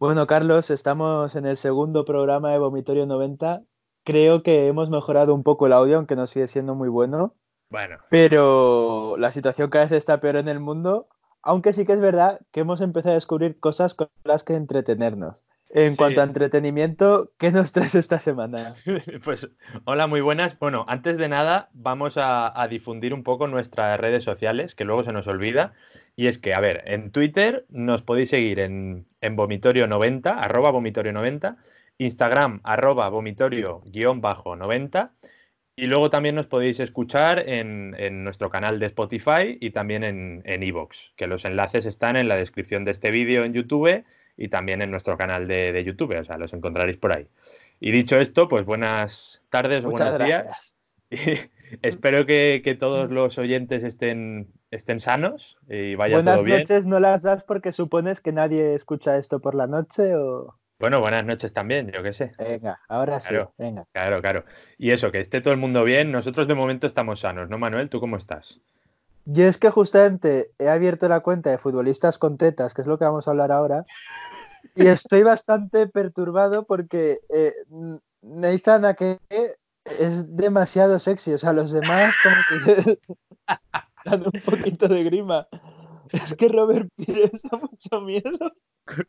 Bueno, Carlos, estamos en el segundo programa de Vomitorio 90. Creo que hemos mejorado un poco el audio, aunque no sigue siendo muy bueno. Bueno. Pero la situación cada vez está peor en el mundo, aunque sí que es verdad que hemos empezado a descubrir cosas con las que entretenernos. En cuanto a entretenimiento, ¿qué nos traes esta semana? Pues hola, muy buenas. Bueno, antes de nada, vamos a, difundir un poco nuestras redes sociales, que luego se nos olvida. Y es que, a ver, en Twitter nos podéis seguir en, vomitorio90, arroba vomitorio90, Instagram, arroba vomitorio-90. Y luego también nos podéis escuchar en, en nuestro canal de Spotify y también en Evox, en que los enlaces están en la descripción de este vídeo en YouTube y también en nuestro canal de, YouTube, o sea, los encontraréis por ahí. Y dicho esto, pues buenas tardes o buenos días. Y espero que, que todos los oyentes estén estén sanos y vaya todo bien. Buenas noches no las das porque supones que nadie escucha esto por la noche o... Bueno, buenas noches también, yo qué sé. Venga, ahora sí, venga. Claro, claro. Y eso, que esté todo el mundo bien. Nosotros de momento estamos sanos, ¿no, Manuel? ¿Tú cómo estás? y es que justamente he abierto la cuenta de futbolistas con tetas, que es lo que vamos a hablar ahora, y estoy bastante perturbado porque eh, a que es demasiado sexy, o sea, los demás como que... dando un poquito de grima. Es que Robert Pires da mucho miedo.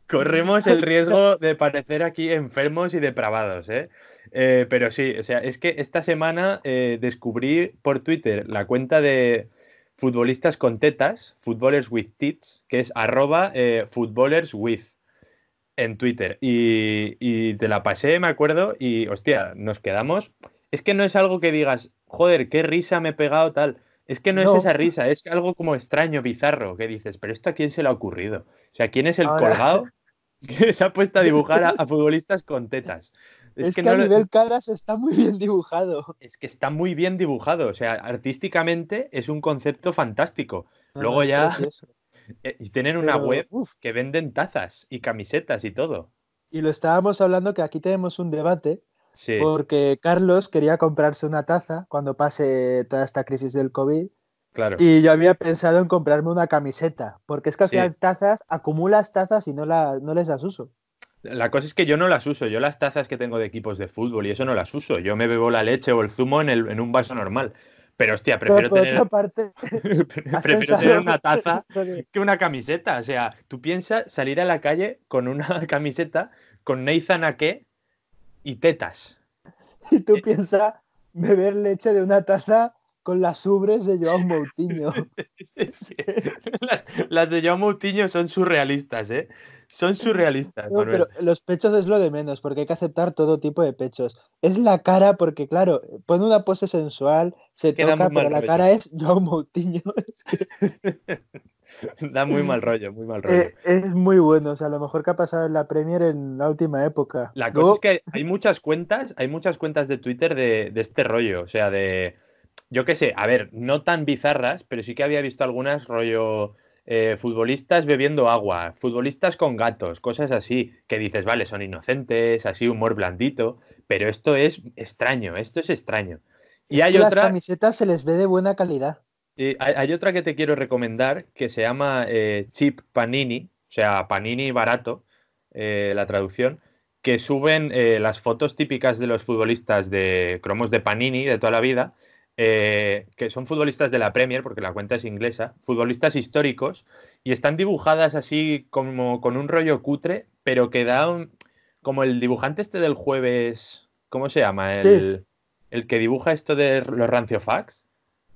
Corremos el riesgo de parecer aquí enfermos y depravados, ¿eh? eh pero sí, o sea, es que esta semana eh, descubrí por Twitter la cuenta de futbolistas con tetas, Footballers with Tits, que es arroba eh, with en Twitter. Y, y te la pasé, me acuerdo, y hostia, nos quedamos. Es que no es algo que digas, joder, qué risa me he pegado tal es que no, es esa risa, es algo como extraño, bizarro, que dices, pero esto a quién se le ha ocurrido. O sea, ¿quién es el colgado que se ha puesto a dibujar a, futbolistas con tetas? Es, que, a nivel cadras está muy bien dibujado. Es que está muy bien dibujado, o sea, artísticamente es un concepto fantástico. Ah, Luego ya... Eh, y tienen una web que venden tazas y camisetas y todo. Y lo estábamos hablando que aquí tenemos un debate porque Carlos quería comprarse una taza cuando pase toda esta crisis del COVID. Claro. Y yo había pensado en comprarme una camiseta, porque es que al tazas, acumulas tazas y no, no les das uso. La cosa es que yo no las uso, yo las tazas que tengo de equipos de fútbol y eso no las uso, yo me bebo la leche o el zumo en, un vaso normal. Pero hostia, prefiero, tener... prefiero tener... una taza que una camiseta. O sea, tú piensas salir a la calle con una camiseta, con Nathan qué y tetas. Y tú eh, piensas beber leche de una taza con las ubres de João Moutinho. Las, de João Moutinho son surrealistas, ¿eh? Son surrealistas. pero los pechos es lo de menos, porque hay que aceptar todo tipo de pechos. Es la cara, porque claro, pone una pose sensual, se toca, pero la cara es yo Moutinho. da muy mal rollo, muy mal rollo. Eh, es muy bueno, o sea, lo mejor que ha pasado en la Premier en la última época. La cosa es que hay muchas cuentas, hay muchas cuentas de Twitter de, de este rollo, o sea, de yo qué sé, a ver, no tan bizarras, pero sí que había visto algunas rollo eh, futbolistas bebiendo agua, futbolistas con gatos, cosas así, que dices, vale, son inocentes, así humor blandito, pero esto es extraño, esto es extraño. Y hay otra... Las camisetas se les ve de buena calidad. hay, otra que te quiero recomendar que se llama eh, Chip Panini, o sea, Panini barato, eh, la traducción, que suben las fotos típicas de los futbolistas de cromos de Panini de toda la vida eh, que son futbolistas de la Premier, porque la cuenta es inglesa, futbolistas históricos, y están dibujadas así como con un rollo cutre, pero que da como el dibujante este del jueves, ¿cómo se llama? El, el que dibuja esto de los ranciofax,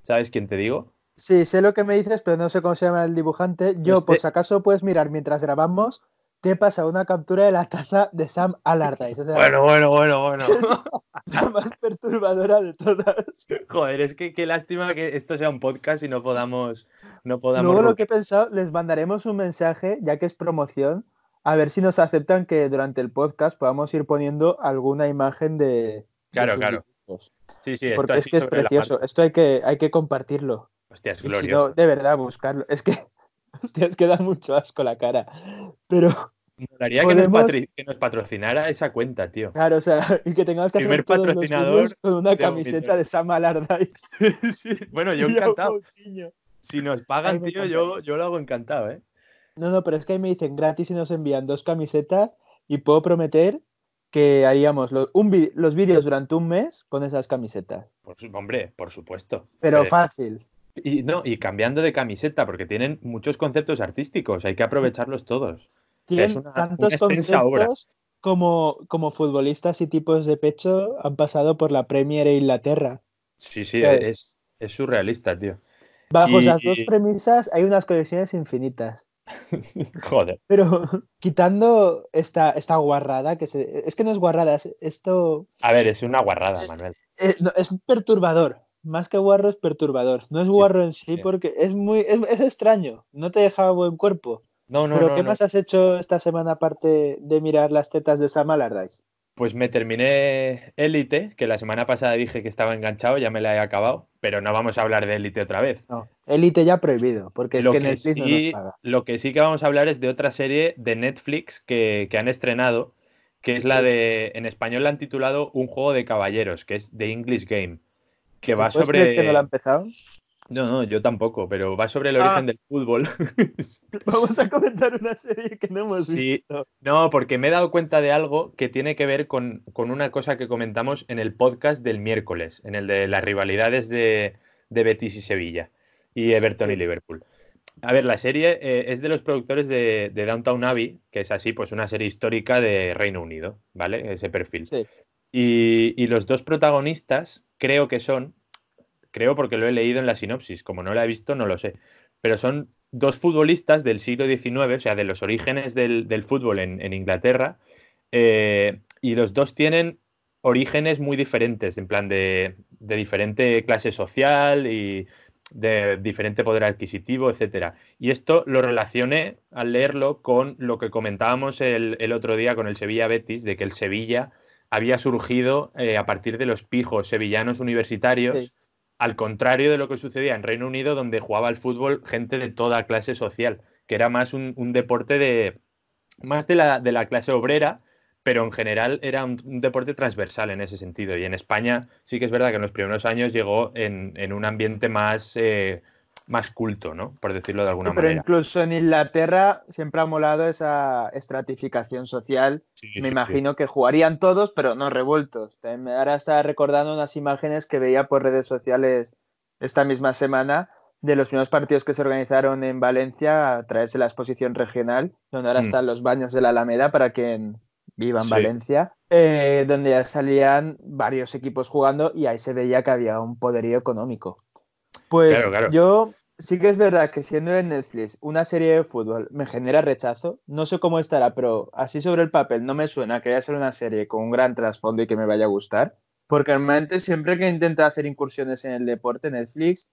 ¿sabes quién te digo? Sí, sé lo que me dices, pero no sé cómo se llama el dibujante. Yo, ¿pues por este si acaso, puedes mirar mientras grabamos te pasa una captura de la taza de Sam Allardyce. bueno, bueno, bueno, bueno. la más perturbadora de todas. Joder, es que qué lástima que esto sea un podcast y no podamos. No podamos Luego lo que he pensado, les mandaremos un mensaje, ya que es promoción, a ver si nos aceptan que durante el podcast podamos ir poniendo alguna imagen de. Claro, claro. Sí, sí, Porque es que es precioso. Esto hay que, hay que compartirlo. Hostia, es glorioso. de verdad, buscarlo. Es que Hostia, es que da mucho asco la cara. Pero. Me gustaría que, nos patrocinara esa cuenta, tío. Claro, o sea, y que tengamos que Primer hacer patrocinador con una camiseta de Sam Allardyce. bueno, yo encantado. Si nos pagan, tío, yo, yo lo hago encantado, ¿eh? No, no, pero es que ahí me dicen gratis y nos envían dos camisetas y puedo prometer que haríamos los, vídeos durante un mes con esas camisetas. Por su, hombre, por supuesto. pero fácil y, no, y cambiando de camiseta, porque tienen muchos conceptos artísticos, hay que aprovecharlos todos. Tienen tantos conceptos Como, futbolistas y tipos de pecho han pasado por la Premier e Inglaterra. Sí, sí, es, surrealista, tío. Bajo esas dos premisas hay unas colecciones infinitas. Joder. Pero quitando esta, esta guarrada, que es que no es guarrada, esto... A ver, es una guarrada, Manuel. Es, un perturbador más que guarro es perturbador. No es guarro en sí, porque es muy es, extraño, no te deja buen cuerpo. No, no, Pero ¿qué más has hecho esta semana aparte de mirar las tetas de Sam Allardyce? Pues me terminé Élite, que la semana pasada dije que estaba enganchado, ya me la he acabado, pero no vamos a hablar de Élite otra vez. No, Élite ya prohibido, porque lo es que, sí, Lo que sí que vamos a hablar es de otra serie de Netflix que, que han estrenado, que es la de, en español la han titulado Un juego de caballeros, que es The English Game. Que va sobre. Que no lo ha empezado? No, no, yo tampoco, pero va sobre el ah. origen del fútbol. Vamos a comentar una serie que no hemos visto. No, porque me he dado cuenta de algo que tiene que ver con, una cosa que comentamos en el podcast del miércoles, en el de las rivalidades de, Betis y Sevilla, y Everton y Liverpool. A ver, la serie eh, es de los productores de, Downtown Abbey, que es así, pues una serie histórica de Reino Unido, ¿vale? Ese perfil. Sí. Y, y los dos protagonistas creo que son, creo porque lo he leído en la sinopsis, como no la he visto, no lo sé, pero son dos futbolistas del siglo XIX, o sea, de los orígenes del, fútbol en, Inglaterra, eh, y los dos tienen orígenes muy diferentes, en plan de, de diferente clase social y de diferente poder adquisitivo, etcétera. Y esto lo relacioné al leerlo con lo que comentábamos el, el, otro día con el Sevilla Betis, de que el Sevilla había surgido eh, a partir de los pijos sevillanos universitarios, al contrario de lo que sucedía en Reino Unido, donde jugaba al fútbol gente de toda clase social, que era más un, deporte de más de la, clase obrera, pero en general era un, deporte transversal en ese sentido. Y en España sí que es verdad que en los primeros años llegó en, un ambiente más eh, más culto, ¿no? Por decirlo de alguna manera. Pero incluso en Inglaterra siempre ha molado esa estratificación social. me imagino que jugarían todos, pero no revueltos. Ahora estaba recordando unas imágenes que veía por redes sociales esta misma semana de los primeros partidos que se organizaron en Valencia a través de la exposición regional, donde ahora mm. están los baños de la Alameda para quien viva en Valencia, eh, donde ya salían varios equipos jugando y ahí se veía que había un poderío económico. Pues yo sí que es verdad que siendo de Netflix una serie de fútbol me genera rechazo. No sé cómo estará, pero así sobre el papel no me suena que vaya a ser una serie con un gran trasfondo y que me vaya a gustar. Porque normalmente siempre que intenta hacer incursiones en el deporte, Netflix,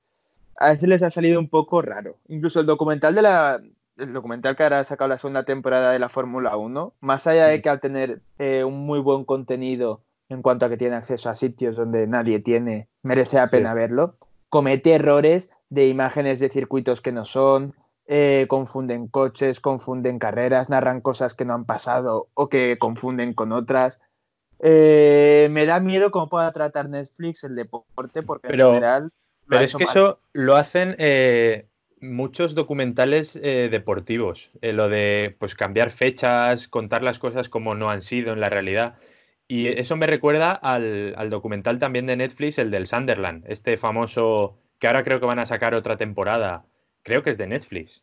a veces les ha salido un poco raro. Incluso el documental de la, el documental que ahora ha sacado la segunda temporada de la Fórmula 1, más allá de que al tener eh, un muy buen contenido en cuanto a que tiene acceso a sitios donde nadie tiene, merece la pena verlo, comete errores de imágenes de circuitos que no son, eh, confunden coches, confunden carreras, narran cosas que no han pasado o que confunden con otras. Eh, me da miedo cómo pueda tratar Netflix el deporte, porque en general. Pero es que eso lo hacen eh, muchos documentales deportivos. lo de pues cambiar fechas, contar las cosas como no han sido en la realidad. Y eso me recuerda al, al documental también de Netflix, el del Sunderland, este famoso que ahora creo que van a sacar otra temporada. Creo que es de Netflix.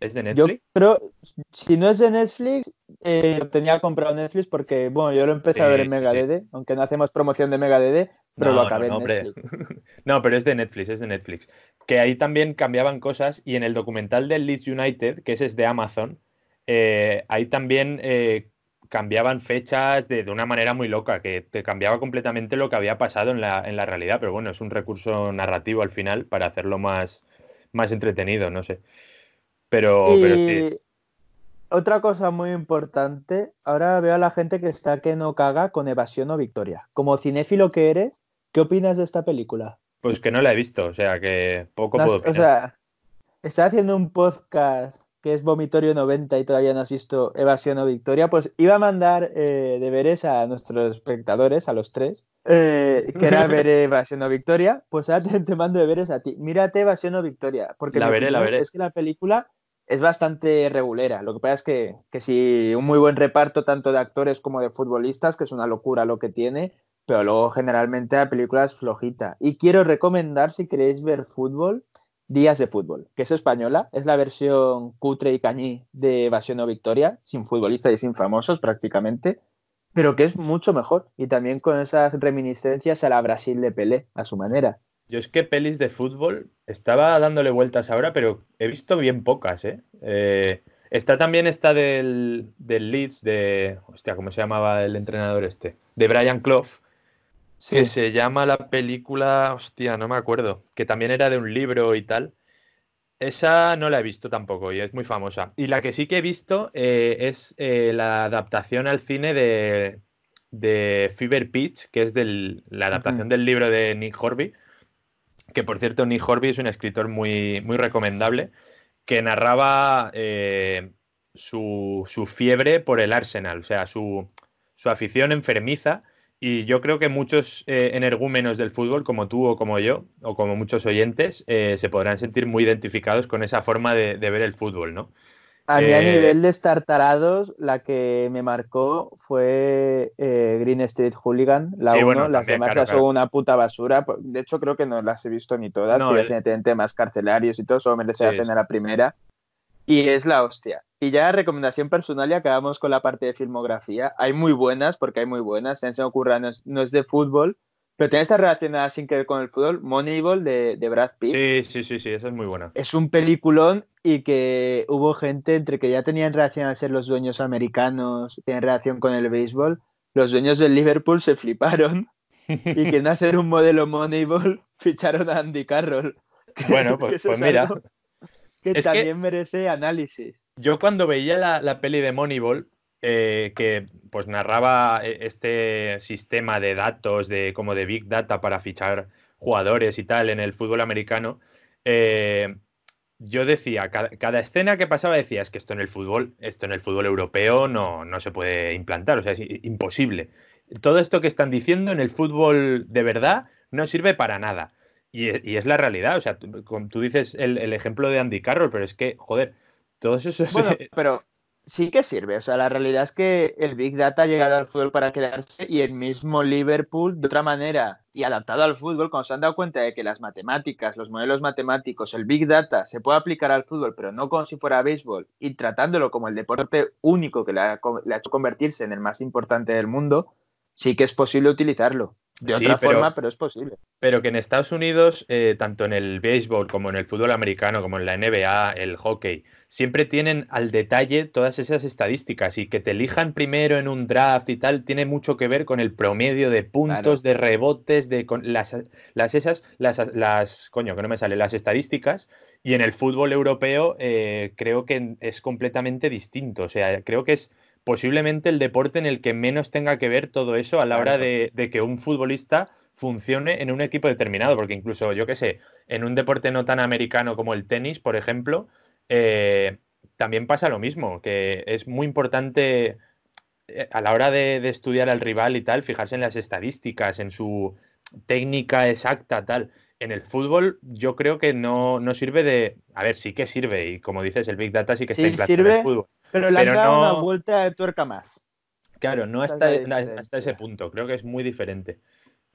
¿Es de Netflix? Yo creo, si no es de Netflix, eh, lo tenía comprado Netflix porque, bueno, yo lo empecé a ver en mega aunque no hacemos promoción de MegaDD, pero lo acabé no, Netflix. no, pero es de Netflix, es de Netflix. Que ahí también cambiaban cosas y en el documental del Leeds United, que ese es de Amazon, eh, ahí también eh, cambiaban fechas de, una manera muy loca, que te cambiaba completamente lo que había pasado en la, realidad, pero bueno, es un recurso narrativo al final para hacerlo más, más entretenido, no sé. Pero, pero sí. Otra cosa muy importante, ahora veo a la gente que está que no caga con Evasión o Victoria. Como cinéfilo que eres, ¿qué opinas de esta película? Pues que no la he visto, o sea que poco puedo opinar. O sea, está haciendo un podcast que es Vomitorio 90 y todavía no has visto Evasión o Victoria, pues iba a mandar eh, deberes a nuestros espectadores, a los tres, eh, que era ver Evasión o Victoria, pues te, mando deberes a ti. Mírate Evasión o Victoria, porque la veré, la es que la película es bastante regulera. Lo que pasa es que, que sí, un muy buen reparto tanto de actores como de futbolistas, que es una locura lo que tiene, pero luego generalmente la película es flojita. Y quiero recomendar, si queréis ver fútbol, Días de fútbol, que es española, es la versión cutre y cañí de Evasión o Victoria, sin futbolistas y sin famosos prácticamente, pero que es mucho mejor y también con esas reminiscencias a la Brasil de Pelé, a su manera. Yo es que pelis de fútbol estaba dándole vueltas ahora, pero he visto bien pocas, ¿eh? Eh, está también esta del, del, Leeds, de. Hostia, ¿cómo se llamaba el entrenador este? De Brian Clough, que se llama la película, hostia, no me acuerdo, que también era de un libro y tal. Esa no la he visto tampoco y es muy famosa. Y la que sí que he visto eh, es eh, la adaptación al cine de, de Fever Pitch, que es la adaptación del libro de Nick Horby, que por cierto Nick Horby es un escritor muy, muy recomendable, que narraba eh, su, su, fiebre por el Arsenal, o sea, su, su afición enfermiza y yo creo que muchos eh, energúmenos del fútbol, como tú o como yo, o como muchos oyentes, eh, se podrán sentir muy identificados con esa forma de, ver el fútbol, ¿no? A mí, a eh, nivel de estar tarados, la que me marcó fue Green State Hooligan, la 1. las demás son una puta basura. Pues, de hecho, creo que no las he visto ni todas, no, porque tienen temas carcelarios y todo, solo merece sí, la la primera y es la hostia. Y ya recomendación personal y acabamos con la parte de filmografía. Hay muy buenas, porque hay muy buenas. Se me ocurra, no es, de fútbol, pero tiene esta relacionada sin querer con el fútbol, Moneyball de, Brad Pitt. Sí, sí, sí, sí, esa es muy buena. Es un peliculón y que hubo gente entre que ya tenían relación a ser los dueños americanos, tienen relación con el béisbol, los dueños del Liverpool se fliparon y quieren hacer un modelo Moneyball, ficharon a Andy Carroll. Bueno, pues, pues mira, que también merece análisis. Yo cuando veía la, peli de Moneyball, eh, que pues narraba eh, este sistema de datos, de como de big data para fichar jugadores y tal en el fútbol americano, eh, yo decía, cada, escena que pasaba decía, es que esto en el fútbol, esto en el fútbol europeo no se puede implantar, o sea, es imposible. Todo esto que están diciendo en el fútbol de verdad no sirve para nada. E, y, es la realidad, o sea, tú, dices el, ejemplo de Andy Carroll, pero es que, joder, eso es... Bueno, pero sí que sirve, o sea, la realidad es que el Big Data ha llegado al fútbol para quedarse y el mismo Liverpool, de otra manera, y adaptado al fútbol, cuando se han dado cuenta de que las matemáticas, los modelos matemáticos, el Big Data se puede aplicar al fútbol, pero no como si fuera béisbol, y tratándolo como el deporte único que le ha hecho convertirse en el más importante del mundo, sí que es posible utilizarlo de otra forma, pero es posible. Pero que en Estados Unidos, eh, tanto en el béisbol como en el fútbol americano, como en la NBA, el hockey, siempre tienen al detalle todas esas estadísticas y que te elijan primero en un draft y tal, tiene mucho que ver con el promedio de puntos, de rebotes, de con las, las esas, las, las, coño, que no me sale, las estadísticas. Y en el fútbol europeo eh, creo que es completamente distinto. O sea, creo que es posiblemente el deporte en el que menos tenga que ver todo eso a la hora de, que un futbolista funcione en un equipo determinado, porque incluso, yo qué sé, en un deporte no tan americano como el tenis, por ejemplo, eh, también pasa lo mismo, que es muy importante eh, a la hora de, estudiar al rival y tal, fijarse en las estadísticas, en su técnica exacta, tal. En el fútbol yo creo que no, no sirve de... A ver, sí que sirve, y como dices, el Big Data sí que está en el fútbol. Pero le han dado una vuelta de tuerca más. Claro, no hasta, hasta ese punto. Creo que es muy diferente.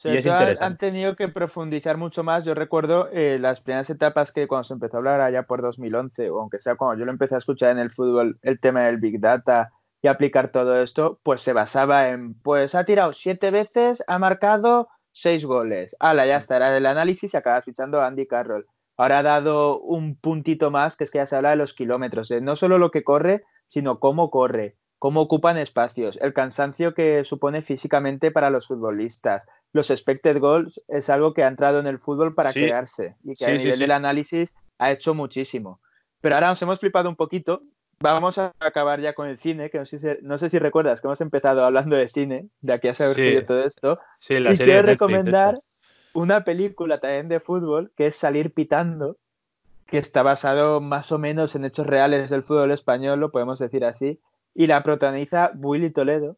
y es interesante. Han tenido que profundizar mucho más. Yo recuerdo eh, las primeras etapas que cuando se empezó a hablar allá por 2011, o aunque sea cuando yo lo empecé a escuchar en el fútbol, el tema del Big Data y aplicar todo esto, pues se basaba en, pues ha tirado siete veces, ha marcado seis goles. Ala, ya estará el análisis y acabas fichando a Andy Carroll. Ahora ha dado un puntito más, que es que ya se habla de los kilómetros, de no solo lo que corre, sino cómo corre, cómo ocupan espacios, el cansancio que supone físicamente para los futbolistas. Los expected goals es algo que ha entrado en el fútbol para crearse quedarse y que a nivel del análisis ha hecho muchísimo. Pero ahora nos hemos flipado un poquito. Vamos a acabar ya con el cine, que no sé si, recuerdas que hemos empezado hablando de cine, de aquí a saber todo esto. Sí, la y quiero recomendar una película también de fútbol que es Salir Pitando, que está basado más o menos en hechos reales del fútbol español, lo podemos decir así, y la protagoniza Willy Toledo.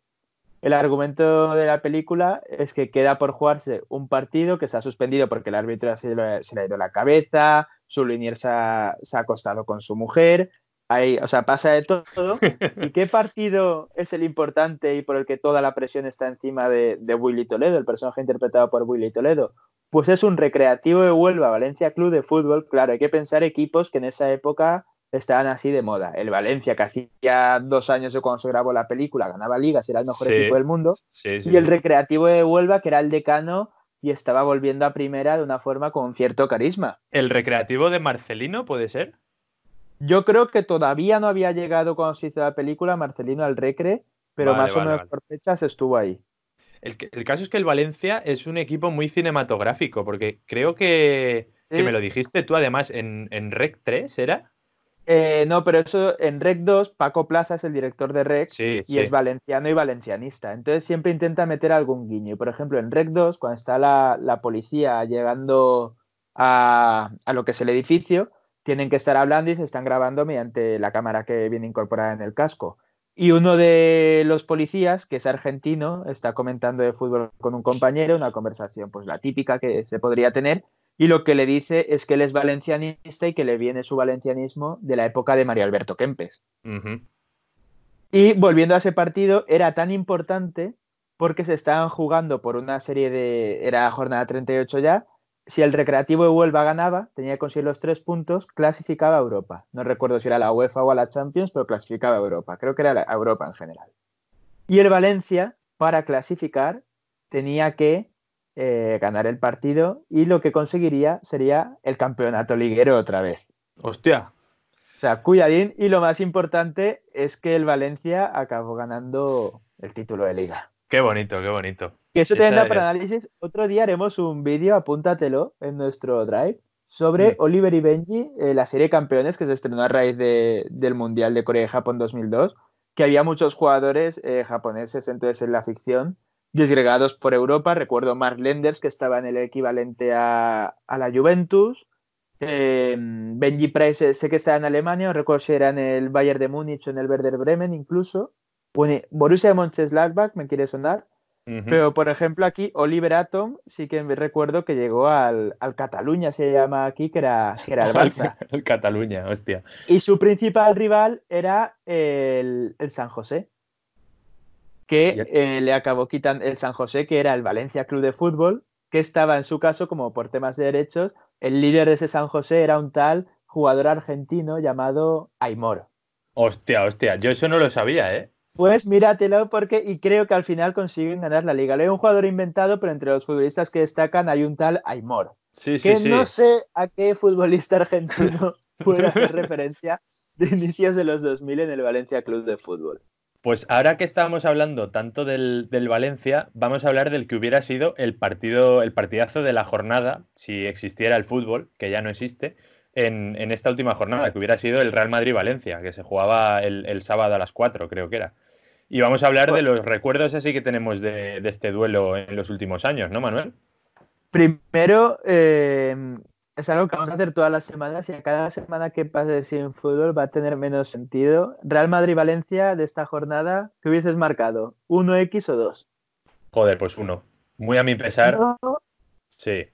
El argumento de la película es que queda por jugarse un partido que se ha suspendido porque el árbitro se le, ha ido la cabeza, su linier se ha, acostado con su mujer, ahí, o sea, pasa de todo. ¿Y qué partido es el importante y por el que toda la presión está encima de Willy Toledo, el personaje interpretado por Willy Toledo? Pues es un recreativo de Huelva, Valencia Club de Fútbol. Claro, hay que pensar equipos que en esa época estaban así de moda. El Valencia, que hacía dos años de cuando se grabó la película, ganaba ligas, era el mejor equipo del mundo. y el recreativo de Huelva, que era el decano y estaba volviendo a primera de una forma con cierto carisma. ¿El recreativo de Marcelino puede ser? Yo creo que todavía no había llegado cuando se hizo la película Marcelino al Recre, pero más o menos por fechas estuvo ahí. El, caso es que el Valencia es un equipo muy cinematográfico, porque creo que, que me lo dijiste tú además en, Rec 3, ¿era? Eh, no, pero eso en Rec 2, Paco Plaza es el director de Rec y es valenciano y valencianista. Entonces siempre intenta meter algún guiño. Y por ejemplo, en Rec 2, cuando está la, policía llegando a, a, lo que es el edificio, tienen que estar hablando y se están grabando mediante la cámara que viene incorporada en el casco. Y uno de los policías, que es argentino, está comentando de fútbol con un compañero, una conversación, pues la típica que se podría tener, y lo que le dice es que él es valencianista y que le viene su valencianismo de la época de María Alberto Kempes. Y volviendo a ese partido, era tan importante porque se estaban jugando por una serie de. Era jornada 38 ya, si el Recreativo de Huelva ganaba, tenía que conseguir los tres puntos, clasificaba a Europa. No recuerdo si era la UEFA o a la Champions, pero clasificaba a Europa. Creo que era a Europa en general. Y el Valencia, para clasificar, tenía que eh, ganar el partido y lo que conseguiría sería el campeonato liguero otra vez. Hostia. O sea, cuidadín. Y lo más importante es que el Valencia acabó ganando el título de liga. Qué bonito, qué bonito. Que eso te para análisis. Otro día haremos un vídeo, apúntatelo, en nuestro Drive, sobre mm. Oliver y Benji, eh, la serie campeones que se estrenó a raíz del Mundial de Corea y Japón 2002, que había muchos jugadores eh, japoneses entonces en la ficción, desgregados por Europa. Recuerdo Mark Lenders, que estaba en el equivalente a, la Juventus. Em, Benji Price, eh, sé que estaba en Alemania, no recuerdo si era en el Bayern de Múnich o en el Werder Bremen incluso. Borussia Mönchengladbach me quiere sonar, pero por ejemplo aquí Oliver Atom sí que me recuerdo que llegó al, Cataluña, se llama aquí, que era, era el Barça. el Cataluña, hostia. Y su principal rival era el, San José, que eh, le acabó quitando el San José, que era el Valencia Club de Fútbol, que estaba en su caso, como por temas de derechos, el líder de ese San José era un tal jugador argentino llamado Aimor Hostia, hostia, yo eso no lo sabía, ¿eh? Pues míratelo porque y creo que al final consiguen ganar la liga. Le un jugador inventado, pero entre los futbolistas que destacan hay un tal Aymor. que no sé a qué futbolista argentino puede hacer referencia de inicios de los 2000 en el Valencia Club de Fútbol. Pues ahora que estábamos hablando tanto del, Valencia, vamos a hablar del que hubiera sido el partido, el partidazo de la jornada, si existiera el fútbol, que ya no existe, en, en esta última jornada, que hubiera sido el Real Madrid-Valencia, que se jugaba el, el, sábado a las 4, creo que era. Y vamos a hablar de pues los recuerdos así que tenemos de, este duelo en los últimos años, ¿no, Manuel? Primero, eh, es algo que vamos a hacer todas las semanas y a cada semana que pase sin fútbol va a tener menos sentido. Real Madrid-Valencia de esta jornada, ¿qué hubieses marcado? ¿1X o 2? Joder, pues uno. Muy a mi pesar. Sí.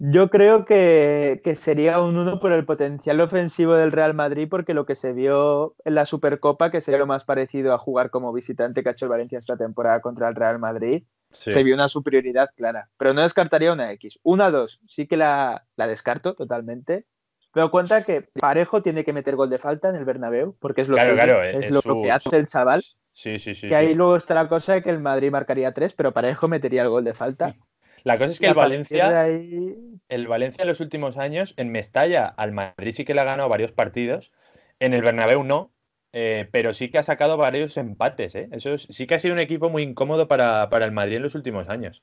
Yo creo que, sería un 1 por el potencial ofensivo del Real Madrid, porque lo que se vio en la Supercopa, que sería lo más parecido a jugar como visitante que ha hecho el Valencia esta temporada contra el Real Madrid, se vio una superioridad clara. Pero no descartaría una X. Una dos sí que la, descarto totalmente. Pero cuenta que Parejo tiene que meter gol de falta en el Bernabéu, porque es lo, que, es, que hace el chaval. Sí, Que ahí luego está la cosa de que el Madrid marcaría tres, pero Parejo metería el gol de falta. La cosa es que el Valencia, el Valencia en los últimos años, en Mestalla, al Madrid sí que le ha ganado varios partidos, en el Bernabéu no, eh, pero sí que ha sacado varios empates. ¿eh? Eso sí que ha sido un equipo muy incómodo para, el Madrid en los últimos años.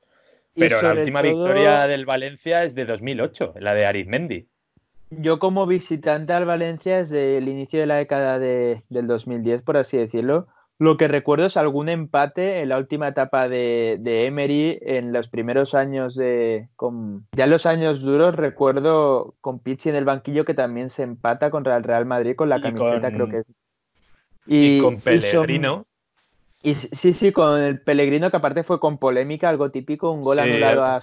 Pero la última victoria del Valencia es de 2008, la de Arizmendi. Yo como visitante al Valencia desde el inicio de la década del 2010, por así decirlo, lo que recuerdo es algún empate en la última etapa de, Emery, en los primeros años de. Con, ya los años duros, recuerdo con Pizzi en el banquillo que también se empata contra el Real Madrid con la camiseta, creo que es. Y, con Pellegrino. Y, sí, sí, con el Pellegrino, que aparte fue con polémica, algo típico, un gol anulado a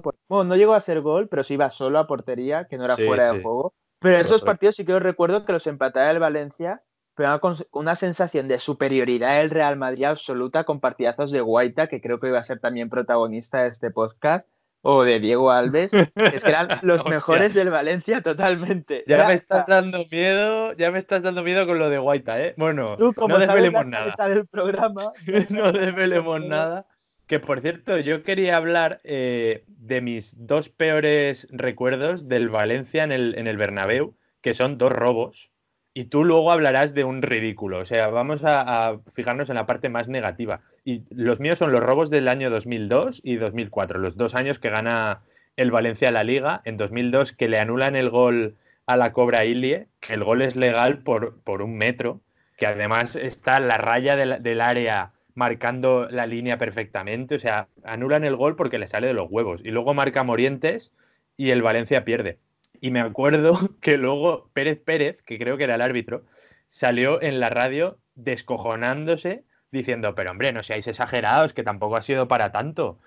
Por, pues, no llegó a ser gol, pero sí iba solo a portería, que no era fuera de juego. Pero esos partidos sí que recuerdo que los empataba el Valencia pero con una sensación de superioridad del Real Madrid absoluta con partidazos de Guaita, que creo que iba a ser también protagonista de este podcast, o de Diego Alves, que eran los mejores del Valencia totalmente. Ya, me estás dando miedo, ya me estás dando miedo con lo de Guaita, ¿eh? Bueno, no desvelemos nada. no desvelemos nada. Que por cierto, yo quería hablar eh, de mis dos peores recuerdos del Valencia en el, en el Bernabéu, que son dos robos y tú luego hablarás de un ridículo. O sea, vamos a, fijarnos en la parte más negativa. Y los míos son los robos del año 2002 y 2004, los dos años que gana el Valencia la liga. En 2002 que le anulan el gol a la Cobra Ilie. El gol es legal por, por un metro, que además está la raya del área marcando la línea perfectamente. O sea, anulan el gol porque le sale de los huevos. Y luego marca Morientes y el Valencia pierde. Y me acuerdo que luego Pérez Pérez, que creo que era el árbitro, salió en la radio descojonándose diciendo, pero hombre, no seáis exagerados, que tampoco ha sido para tanto,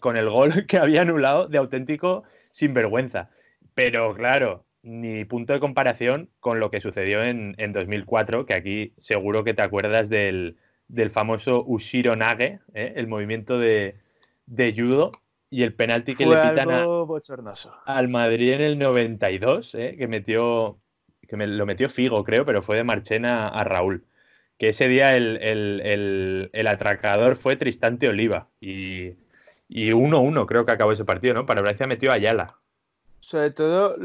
con el gol que había anulado de auténtico sinvergüenza. Pero claro, ni punto de comparación con lo que sucedió en, 2004, que aquí seguro que te acuerdas del, famoso Ushiro Nage, ¿eh? el movimiento de, de judo, y el penalti que le pitan a, al Madrid en el 92, ¿eh? que metió que me, lo metió Figo, creo, pero fue de Marchena a Raúl. Que ese día el, atracador fue Tristante Oliva. Y 1-1 creo que acabó ese partido, ¿no? Para Valencia metió a Ayala. Sobre todo,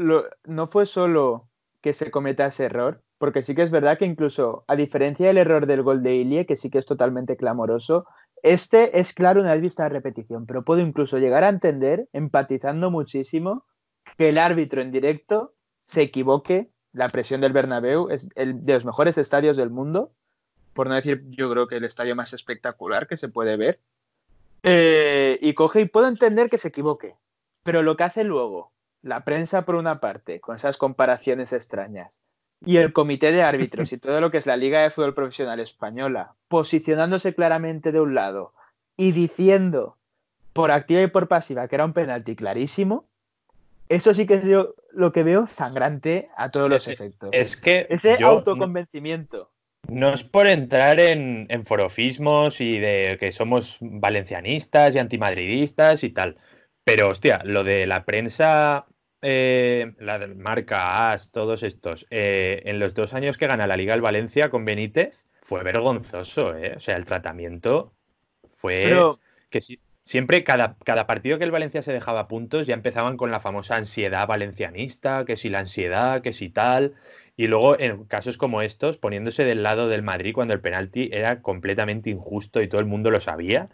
no fue solo que se cometa ese error, porque sí que es verdad que incluso, a diferencia del error del gol de Ilie, que sí que es totalmente clamoroso, este es claro una vista de repetición, pero puedo incluso llegar a entender, empatizando muchísimo, que el árbitro en directo se equivoque. La presión del Bernabéu es el de los mejores estadios del mundo, por no decir yo creo que el estadio más espectacular que se puede ver. Eh, y coge y puedo entender que se equivoque, pero lo que hace luego la prensa por una parte, con esas comparaciones extrañas, y el comité de árbitros y todo lo que es la Liga de Fútbol Profesional Española, posicionándose claramente de un lado y diciendo por activa y por pasiva que era un penalti clarísimo, eso sí que es lo que veo sangrante a todos los eh, efectos. Es que ese autoconvencimiento. No es por entrar en, en, forofismos y de que somos valencianistas y antimadridistas y tal, pero hostia, lo de la prensa eh, la Marca, AS, todos estos, eh, en los dos años que gana la Liga el Valencia con Benítez, fue vergonzoso, ¿eh? O sea, el tratamiento fue que si, siempre cada, cada, partido que el Valencia se dejaba puntos ya empezaban con la famosa ansiedad valencianista, que si la ansiedad, que si tal. Y luego en casos como estos, poniéndose del lado del Madrid cuando el penalti era completamente injusto y todo el mundo lo sabía,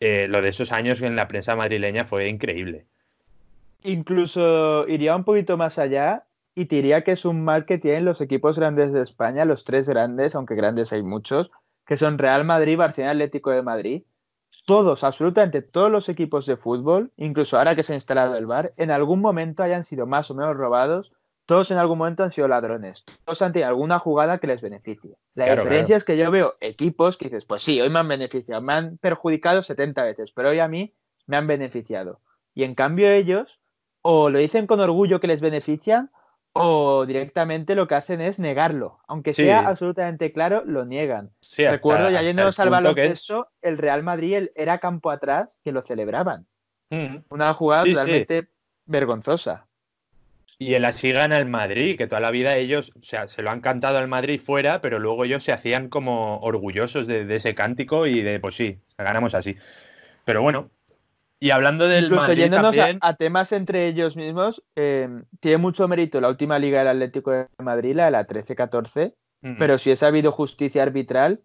lo de esos años en la prensa madrileña fue increíble. Incluso iría un poquito más allá y te diría que es un mal que tienen los equipos grandes de España, los tres grandes, aunque grandes hay muchos, que son Real Madrid, Barcelona, Atlético de Madrid. Todos, absolutamente todos los equipos de fútbol, incluso ahora que se ha instalado el VAR, en algún momento hayan sido más o menos robados, todos en algún momento han sido ladrones, todos han tenido alguna jugada que les beneficie. La diferencia es que yo veo equipos que dices, pues sí, hoy me han beneficiado, me han perjudicado 70 veces, pero hoy a mí me han beneficiado. Y en cambio ellos o lo dicen con orgullo que les benefician o directamente lo que hacen es negarlo. Aunque sea absolutamente claro, lo niegan. Sí, hasta, Recuerdo, ya yéndonos al eso, el Real Madrid era campo atrás que lo celebraban. Mm. Una jugada realmente vergonzosa. Y el así gana el Madrid, que toda la vida ellos, o sea, se lo han cantado al Madrid fuera, pero luego ellos se hacían como orgullosos de, de ese cántico y de, pues sí, ganamos así. Pero bueno, y hablando del Incluso yéndonos a, temas entre ellos mismos, em, tiene mucho mérito la última liga del Atlético de Madrid, la de la 13-14, pero si es habido justicia arbitral,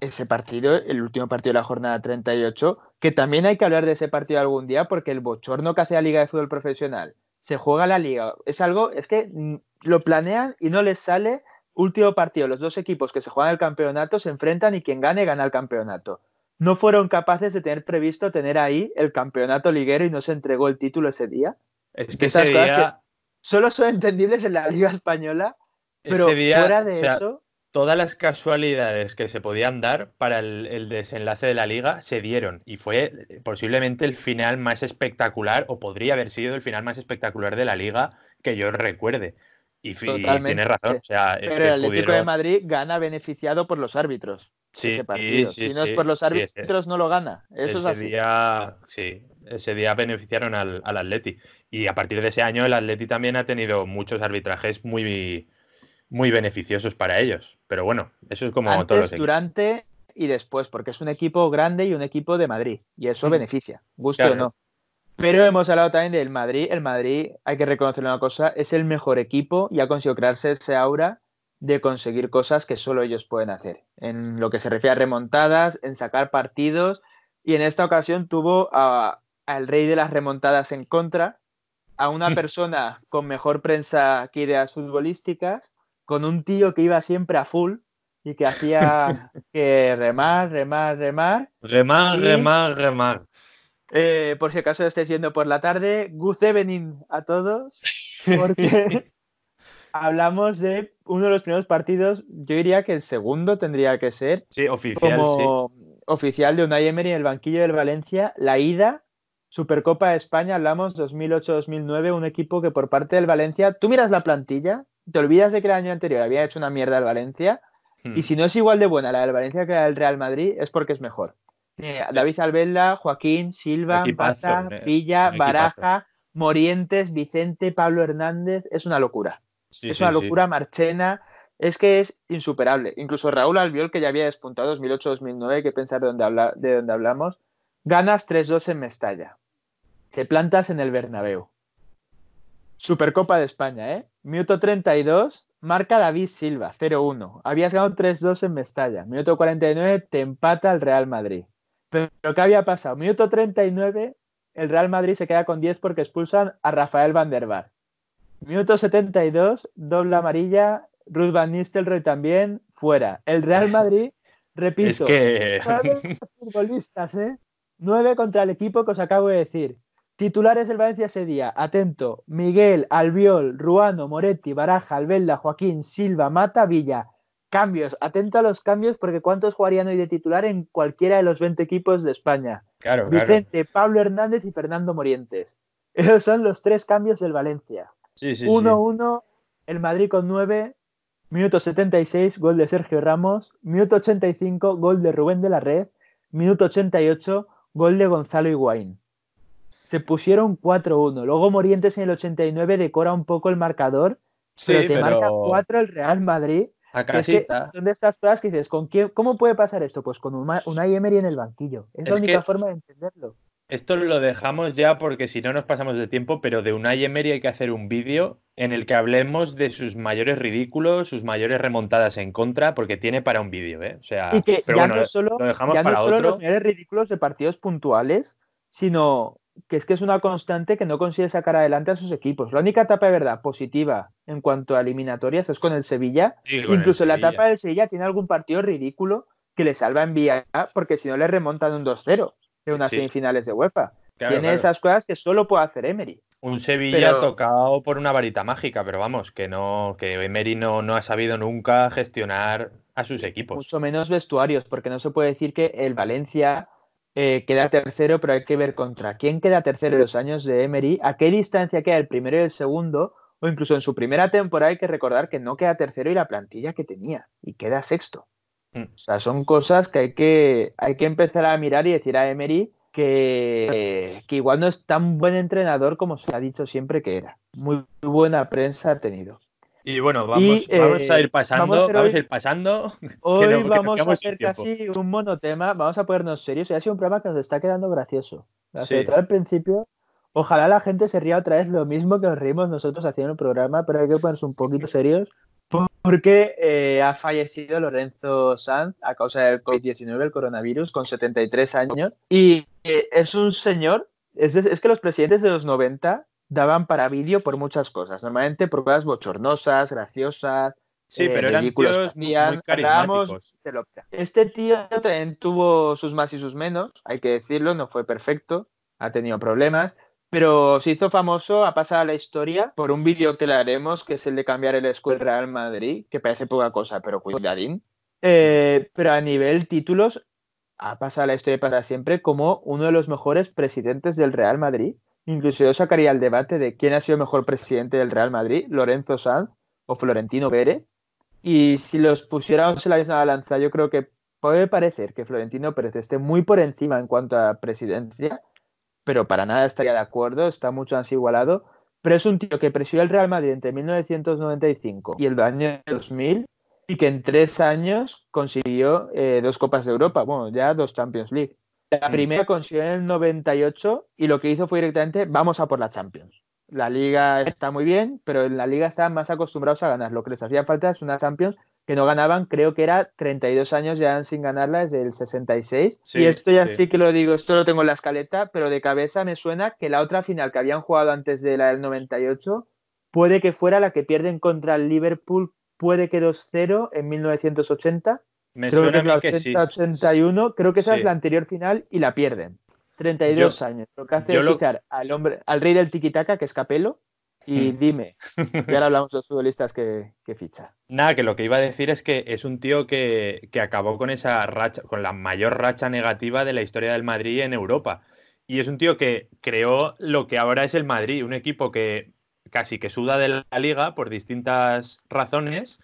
ese partido, el último partido de la jornada 38, que también hay que hablar de ese partido algún día porque el bochorno que hace la Liga de Fútbol Profesional, se juega la liga, es algo, es que mm, lo planean y no les sale último partido, los dos equipos que se juegan el campeonato se enfrentan y quien gane gana el campeonato no fueron capaces de tener previsto tener ahí el campeonato liguero y no se entregó el título ese día. Es que esas cosas solo son entendibles en la Liga Española, pero fuera de eso. Todas las casualidades que se podían dar para el, desenlace de la liga se dieron y fue eh, posiblemente el final más espectacular o podría haber sido el final más espectacular de la liga que yo recuerde. Y, razón. O sea, Pero el Atlético de Madrid gana beneficiado por los árbitros. ese partido. si no es por los árbitros, no lo gana. Eso es así. Día, sí, ese día beneficiaron al, Atleti. Y a partir de ese año, el Atleti también ha tenido muchos arbitrajes muy, muy beneficiosos para ellos. Pero bueno, eso es como todos Durante y después, porque es un equipo grande y un equipo de Madrid. Y eso mm. beneficia, guste o no. Pero hemos hablado también del Madrid. El Madrid, hay que reconocer una cosa, es el mejor equipo y ha conseguido crearse ese aura de conseguir cosas que solo ellos pueden hacer. En lo que se refiere a remontadas, en sacar partidos. Y en esta ocasión tuvo al rey de las remontadas en contra, a una persona con mejor prensa que ideas futbolísticas, con un tío que iba siempre a full, y que hacía que remar, remar, remar. Remar, remar, remar. Eh, por si acaso estáis yendo por la tarde, good evening a todos, porque hablamos de uno de los primeros partidos, yo diría que el segundo tendría que ser oficial, como oficial de Unai Emery en el banquillo del Valencia, la ida Supercopa de España, hablamos 2008-2009, un equipo que por parte del Valencia, tú miras la plantilla, te olvidas de que el año anterior había hecho una mierda el Valencia, y hmm. si no es igual de buena la del Valencia que la del Real Madrid, es porque es mejor. David albella Joaquín, Silva, Pata, Villa, Baraja, Morientes, Vicente, Pablo Hernández. Es una locura. es una locura, Marchena. Es que es insuperable. Incluso Raúl Albiol, que ya había despuntado 2008-2009, que pensar de dónde, habla, de hablamos. Ganas 3-2 en Mestalla. Te plantas en el Bernabéu. Supercopa de España, ¿eh? Minuto 32, marca David Silva, 0-1. Habías ganado 3-2 en Mestalla. Minuto 49, te empata el Real Madrid. Pero, ¿qué había pasado? Minuto 39, el Real Madrid se queda con 10 porque expulsan a Rafael Van der Bar. Minuto 72, doble amarilla, Ruth Van Nistelrooy también fuera. El Real Madrid, repito, es futbolistas, 9 ¿eh? contra el equipo que os acabo de decir. Titulares del Valencia ese día, atento, Miguel, Albiol, Ruano, Moretti, Baraja, Albelda, Joaquín, Silva, Mata, Villa. Cambios, atento a los cambios porque ¿cuántos jugarían hoy de titular en cualquiera de los 20 equipos de España? Claro, Vicente, Pablo Hernández y Fernando Morientes. Esos son los tres cambios del Valencia. 1-1, sí, el Madrid con 9, minuto 76, gol de Sergio Ramos, minuto 85, gol de Rubén de la Red, minuto 88, gol de Gonzalo Higuaín. Se pusieron 4-1, luego Morientes en el 89 decora un poco el marcador, pero te marca 4 el Real Madrid a casita. Es estas cosas que dices, ¿con ¿cómo puede pasar esto? Pues con una, una en el banquillo. Es, la única forma de entenderlo. Esto lo dejamos ya porque si no nos pasamos de tiempo, pero de un Emery hay que hacer un vídeo en el que hablemos de sus mayores ridículos, sus mayores remontadas en contra, porque tiene para un vídeo, ¿eh? O sea, y que ya no solo, los mayores ridículos de partidos puntuales, sino que es que es una constante que no consigue sacar adelante a sus equipos. La única etapa de verdad positiva en cuanto a eliminatorias es con el Sevilla. Incluso la etapa del Sevilla tiene algún partido ridículo que le salva en vía, porque si no le remontan un 2-0 en unas semifinales de UEFA. tiene esas cosas que solo puede hacer Emery. Un Sevilla tocado por una varita mágica, pero vamos, que no, que Emery no, no ha sabido nunca gestionar a sus equipos. Mucho menos vestuarios, porque no se puede decir que el Valencia eh, queda tercero, pero hay que ver contra quién queda tercero en los años de Emery, a qué distancia queda el primero y el segundo, o incluso en su primera temporada hay que recordar que no queda tercero y la plantilla que tenía, y queda sexto. Mm. O sea, son cosas que hay que, hay que empezar a mirar y decir a Emery que, que igual no es tan buen entrenador como se ha dicho siempre que era. Muy buena prensa ha tenido. Y bueno, vamos, vamos a eh, ir pasando, vamos, hoy, a ir pasando. Hoy vamos a hacer casi un monotema, vamos a ponernos serios. Y ha sido un programa que nos está quedando gracioso. Sobre al principio. Ojalá la gente se ría otra vez lo mismo que nos reímos nosotros haciendo el programa, pero hay que ponerse un poquito serios porque eh, ha fallecido Lorenzo Sanz a causa del COVID-19, el coronavirus, con 73 años. Y eh, es un señor, es, es, que los presidentes de los 90 daban para vídeo por muchas cosas. Normalmente por cosas bochornosas, graciosas. Sí, eh, pero eran tíos muy carismáticos. Este tío también tuvo sus más y sus menos, hay que decirlo, no fue perfecto, ha tenido problemas, pero se hizo famoso, ha pasado a la historia por un vídeo que le haremos, que es el de cambiar el escuela Real Madrid, que parece poca cosa, pero cuidadín. Eh, pero a nivel títulos, ha pasado a la historia para siempre como uno de los mejores presidentes del Real Madrid. Incluso yo sacaría el debate de quién ha sido mejor presidente del Real Madrid, Lorenzo Sanz o Florentino Pérez. Y si los pusiéramos en la misma balanza, yo creo que puede parecer que Florentino Pérez esté muy por encima en cuanto a presidencia, pero para nada estaría de acuerdo, está mucho más igualado. Pero es un tío que presidió el Real Madrid entre 1995 y el año 2000 y que en tres años consiguió eh, dos Copas de Europa, bueno, ya dos Champions League. La mm. primera consiguió en el 98 y lo que hizo fue directamente vamos a por la Champions. La liga está muy bien, pero en la liga estaban más acostumbrados a ganar. Lo que les hacía falta es una Champions que no ganaban, creo que era 32 años ya sin ganarla desde el 66. y esto ya sí. sí. que lo digo, esto lo tengo en la escaleta, pero de cabeza me suena que la otra final que habían jugado antes de la del 98 puede que fuera la que pierden contra el Liverpool, puede que 2-0 en 1980 me suena que, 81, creo que esa es la anterior final y la pierden. 32 años. Lo que hace es fichar al hombre, al rey del tiquitaca, que es Capello, y hmm. dime, ya ahora hablamos de los futbolistas que, ficha. Nada, que lo que iba a decir es que es un tío que, acabó con esa racha, con la mayor racha negativa de la historia del Madrid en Europa. Y es un tío que creó lo que ahora es el Madrid, un equipo que casi que suda de la liga por distintas razones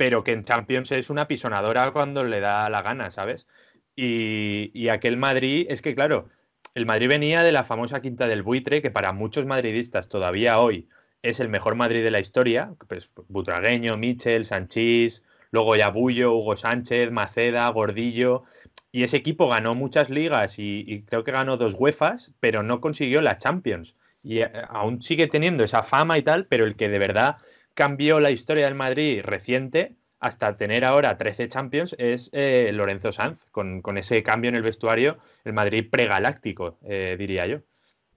pero que en Champions es una pisonadora cuando le da la gana, ¿sabes? Y, aquel Madrid, es que claro, el Madrid venía de la famosa quinta del buitre, que para muchos madridistas todavía hoy es el mejor Madrid de la historia, pues Butragueño, Michel, Sanchís, luego Yabullo, Hugo Sánchez, Maceda, Gordillo, y ese equipo ganó muchas ligas y, creo que ganó dos UEFAs, pero no consiguió la Champions. Y eh, aún sigue teniendo esa fama y tal, pero el que de verdad cambió la historia del Madrid reciente hasta tener ahora 13 Champions es eh, Lorenzo Sanz, con, ese cambio en el vestuario, el Madrid pregaláctico, eh, diría yo.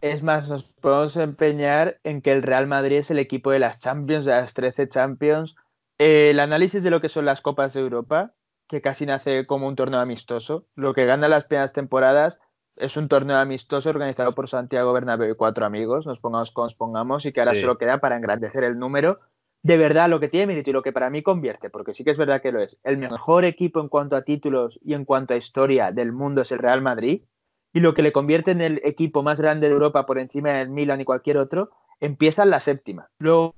Es más, nos podemos empeñar en que el Real Madrid es el equipo de las Champions, de las 13 Champions. Eh, el análisis de lo que son las Copas de Europa, que casi nace como un torneo amistoso, lo que gana las primeras temporadas es un torneo amistoso organizado por Santiago Bernabéu y cuatro amigos, nos pongamos como nos pongamos, y que ahora solo queda para engrandecer el número de verdad lo que tiene mérito y lo que para mí convierte, porque sí que es verdad que lo es, el mejor equipo en cuanto a títulos y en cuanto a historia del mundo es el Real Madrid, y lo que le convierte en el equipo más grande de Europa por encima del Milan y cualquier otro, empieza la séptima. Luego,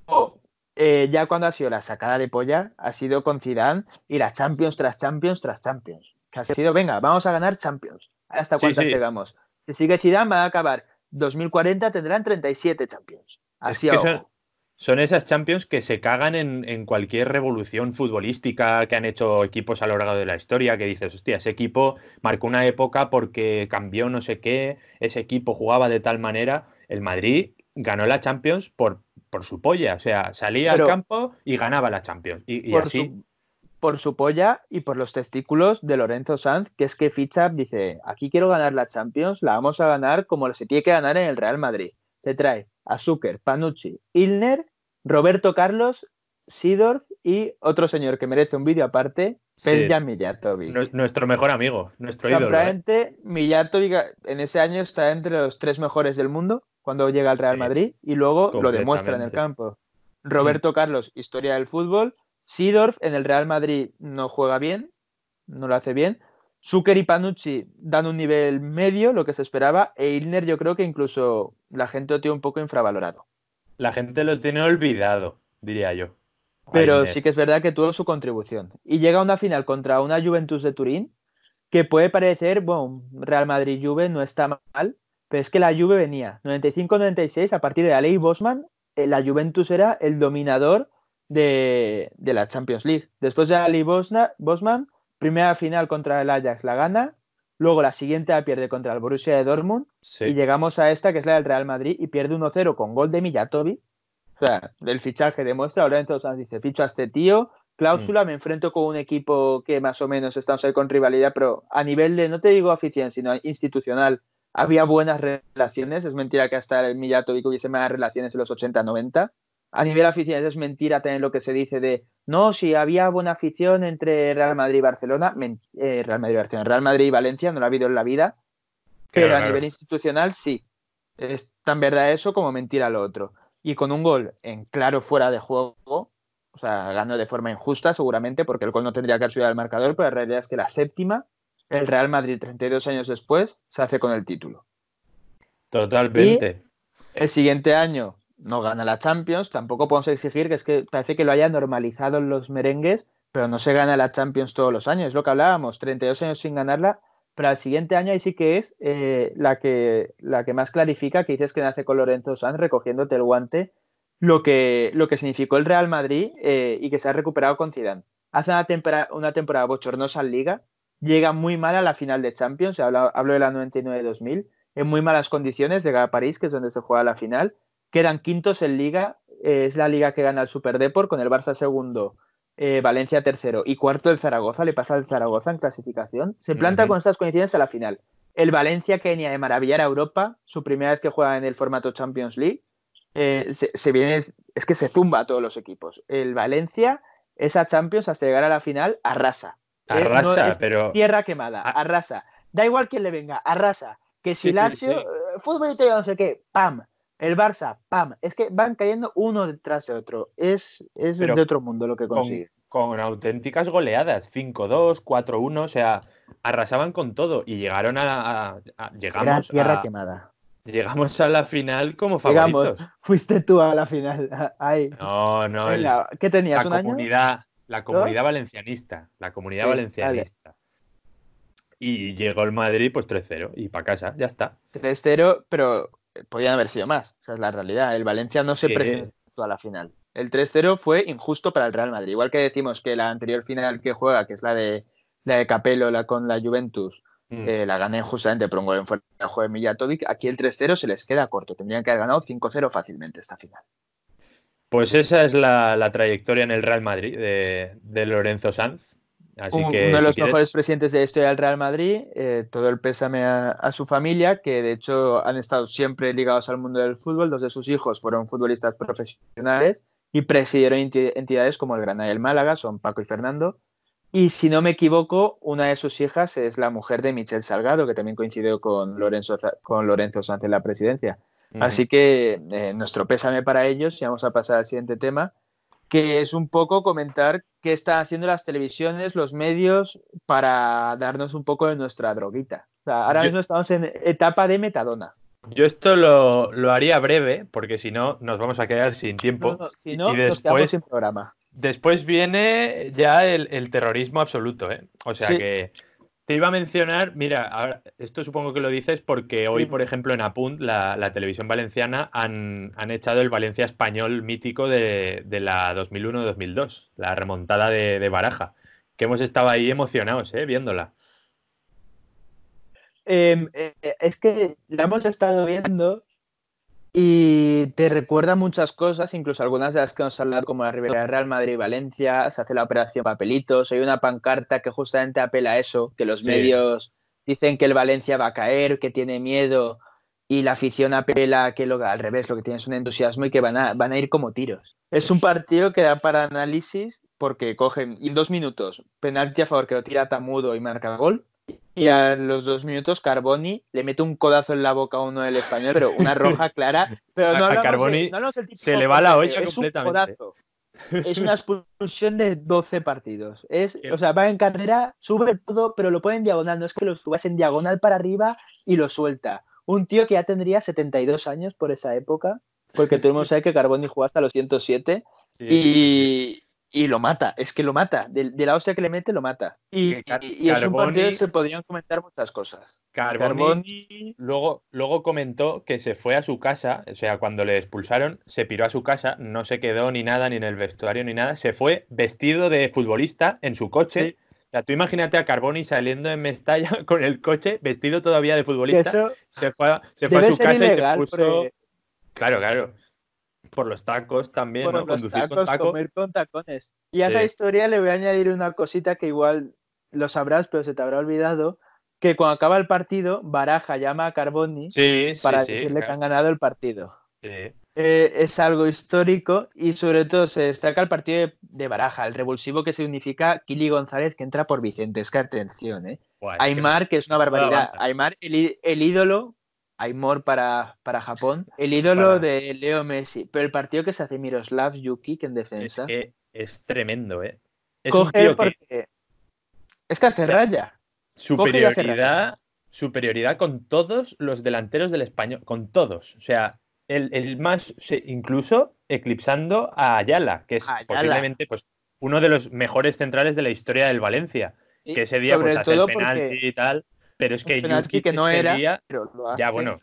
eh, ya cuando ha sido la sacada de polla, ha sido con Zidane y las Champions tras Champions tras Champions. Ha sido, venga, vamos a ganar Champions. ¿Hasta cuántas llegamos? Si sigue Zidane, va a acabar 2040 tendrán 37 Champions. Así es son esas Champions que se cagan en, cualquier revolución futbolística que han hecho equipos a lo largo de la historia, que dices, hostia, ese equipo marcó una época porque cambió no sé qué, ese equipo jugaba de tal manera. El Madrid ganó la Champions por, por su polla, o sea, salía al campo y ganaba la Champions. Y, por así... Su, por su polla y por los testículos de Lorenzo Sanz, que es que ficha, dice, aquí quiero ganar la Champions, la vamos a ganar como se tiene que ganar en el Real Madrid. Se trae Azúcar, Panucci, Ilner, Roberto Carlos, Sidorf y otro señor que merece un vídeo aparte, Pelja Nuestro mejor amigo, nuestro ídolo. ¿eh? en ese año está entre los tres mejores del mundo cuando llega al Real Madrid y luego lo demuestra en el campo. Roberto mm. Carlos, historia del fútbol. Sidorf en el Real Madrid no juega bien, no lo hace bien. Zucker y Panucci dan un nivel medio, lo que se esperaba, e Ilner yo creo que incluso la gente lo tiene un poco infravalorado. La gente lo tiene olvidado, diría yo. Pero sí que es verdad que tuvo su contribución. Y llega a una final contra una Juventus de Turín, que puede parecer, bueno, Real Madrid-Juve no está mal, pero es que la Juve venía 95-96, a partir de la Bosman, eh, la Juventus era el dominador de, la Champions League. Después de la Bosman primera final contra el Ajax la gana, luego la siguiente la pierde contra el Borussia de Dortmund y llegamos a esta que es la del Real Madrid y pierde 1-0 con gol de Millatobi. O sea, del fichaje demuestra, ahora entonces dice, ficho a este tío, cláusula, mm. me enfrento con un equipo que más o menos estamos ahí con rivalidad, pero a nivel de, no te digo afición, sino institucional, había buenas relaciones, es mentira que hasta el Millatovic hubiese malas relaciones en los 80-90 a nivel aficionado es mentira tener lo que se dice de no, si había buena afición entre Real Madrid y Barcelona, eh, Real Madrid y Real Madrid y Valencia, no la ha habido en la vida, pero a nivel institucional sí. Es tan verdad eso como mentira lo otro. Y con un gol en claro fuera de juego, o sea, ganó de forma injusta seguramente, porque el gol no tendría que haber subido al marcador, pero la realidad es que la séptima, el Real Madrid 32 años después, se hace con el título. Totalmente. el siguiente año, no gana la Champions, tampoco podemos exigir que es que parece que lo haya normalizado en los merengues, pero no se gana la Champions todos los años, es lo que hablábamos, 32 años sin ganarla, pero el siguiente año ahí sí que es eh, la, que, más clarifica que dices que nace con Lorenzo Sanz recogiéndote el guante, lo que, significó el Real Madrid eh, y que se ha recuperado con Zidane. Hace una temporada, bochornosa en Liga, llega muy mal a la final de Champions, hablo de la 99-2000, en muy malas condiciones, llega a París, que es donde se juega la final, Quedan quintos en liga, es la liga que gana el Super Deport con el Barça segundo, eh, Valencia tercero y cuarto el Zaragoza, le pasa al Zaragoza en clasificación. Se planta con estas condiciones a la final. El Valencia que de maravillar a Europa, su primera vez que juega en el formato Champions League, eh, se, viene, es que se zumba a todos los equipos. El Valencia, esa Champions hasta llegar a la final, arrasa. Eh, arrasa, pero. Tierra quemada, arrasa. Da igual quién le venga, arrasa. Que si Lazio, fútbol y no sé qué, ¡pam! El Barça, ¡pam! Es que van cayendo uno detrás de otro. Es, es de otro mundo lo que consigue. Con, auténticas goleadas, 5-2, 4-1, o sea, arrasaban con todo y llegaron a... a, llegamos Era tierra a, quemada. Llegamos a la final como favoritos. Fuiste tú a la final. No, no. ¿Qué tenías? La ¿un comunidad, año? la comunidad valencianista. La comunidad valencianista. Y llegó el Madrid, pues 3-0 y para casa, ya está. 3-0, pero podían haber sido más. Esa es la realidad. El Valencia no se presentó a la final. El 3-0 fue injusto para el Real Madrid. Igual que decimos que la anterior final que juega, que es la de, la de Capello la con la Juventus, mm. eh, la gané justamente por un gol en fuera de juego Aquí el 3-0 se les queda corto. Tendrían que haber ganado 5-0 fácilmente esta final. Pues esa es la, trayectoria en el Real Madrid de, de Lorenzo Sanz uno de los mejores presidentes de la historia del Real Madrid, eh, todo el pésame a, su familia, que de hecho han estado siempre ligados al mundo del fútbol, dos de sus hijos fueron futbolistas profesionales y presidieron entidades como el Granada y el Málaga, son Paco y Fernando, y si no me equivoco, una de sus hijas es la mujer de Michel Salgado, que también coincidió con Lorenzo, con Lorenzo Sánchez en la presidencia. Así que eh, nuestro pésame para ellos y vamos a pasar al siguiente tema, que es un poco comentar qué están haciendo las televisiones, los medios, para darnos un poco de nuestra droguita. ahora mismo estamos en etapa de metadona. Yo esto lo, haría breve, porque si no, nos vamos a quedar sin tiempo. y después, programa. Después viene ya el, terrorismo absoluto, ¿eh? O sea que te iba a mencionar, mira, esto supongo que lo dices porque hoy, por ejemplo, en Apunt, la, televisión valenciana, han, echado el Valencia español mítico de, la 2001-2002, la remontada de, Baraja, que hemos estado ahí emocionados, ¿eh? Viéndola. Em, eh, es que la hemos estado viendo y te recuerda muchas cosas, incluso algunas de las que hemos hablado, como la rivalidad Real Madrid y Valencia, se hace la operación papelitos, hay una pancarta que justamente apela a eso, que los medios dicen que el Valencia va a caer, que tiene miedo, y la afición apela que lo, al revés, lo que tiene es un entusiasmo y que van a, van a ir como tiros. Es un partido que da para análisis porque cogen en dos minutos penalti a favor que lo tira Tamudo y marca gol y a los dos minutos Carboni le mete un codazo en la boca a uno del español, pero una roja clara. Pero no a, Carboni se le va la olla es completamente. es una expulsión de 12 partidos. Es, o sea, va en carrera, sube todo, pero lo pone en diagonal. No es que lo subas en diagonal para arriba y lo suelta. Un tío que ya tendría 72 años por esa época, porque tenemos sabe que Carboni jugó hasta los 107. Y, y lo mata, es que lo mata, de, la hostia que le mete lo mata. Y, y, se podrían comentar muchas cosas. Carboni, Luego, luego comentó que se fue a su casa, o sea, cuando le expulsaron, se piró a su casa, no se quedó ni nada, ni en el vestuario, ni nada, se fue vestido de futbolista en su coche. tú imagínate a Carboni saliendo en Mestalla con el coche, vestido todavía de futbolista, se fue, a, se fue su casa y se puso... Claro, claro por los tacos también, ¿no? Conducir con tacos. comer con tacones. Y a esa historia le voy a añadir una cosita que igual lo sabrás, pero se te habrá olvidado, que cuando acaba el partido, Baraja llama a Carboni para decirle que han ganado el partido. Eh, es algo histórico y sobre todo se destaca el partido de, Baraja, el revulsivo que significa Kili González que entra por Vicente. Es que atención, ¿eh? Aymar, que es una barbaridad. Aymar, el ídolo Aymor para, Japón. El ídolo de Leo Messi. Pero el partido que se hace Miroslav Yuki, en defensa. Es, que es tremendo, ¿eh? Es que... hace raya. Superioridad, superioridad con todos los delanteros del español. Con todos. O sea, el, más. Incluso eclipsando a Ayala, que es posiblemente pues, uno de los mejores centrales de la historia del Valencia. que ese día, pues, hace el penalti y tal. Pero es que Jukic que no era, Ya, bueno.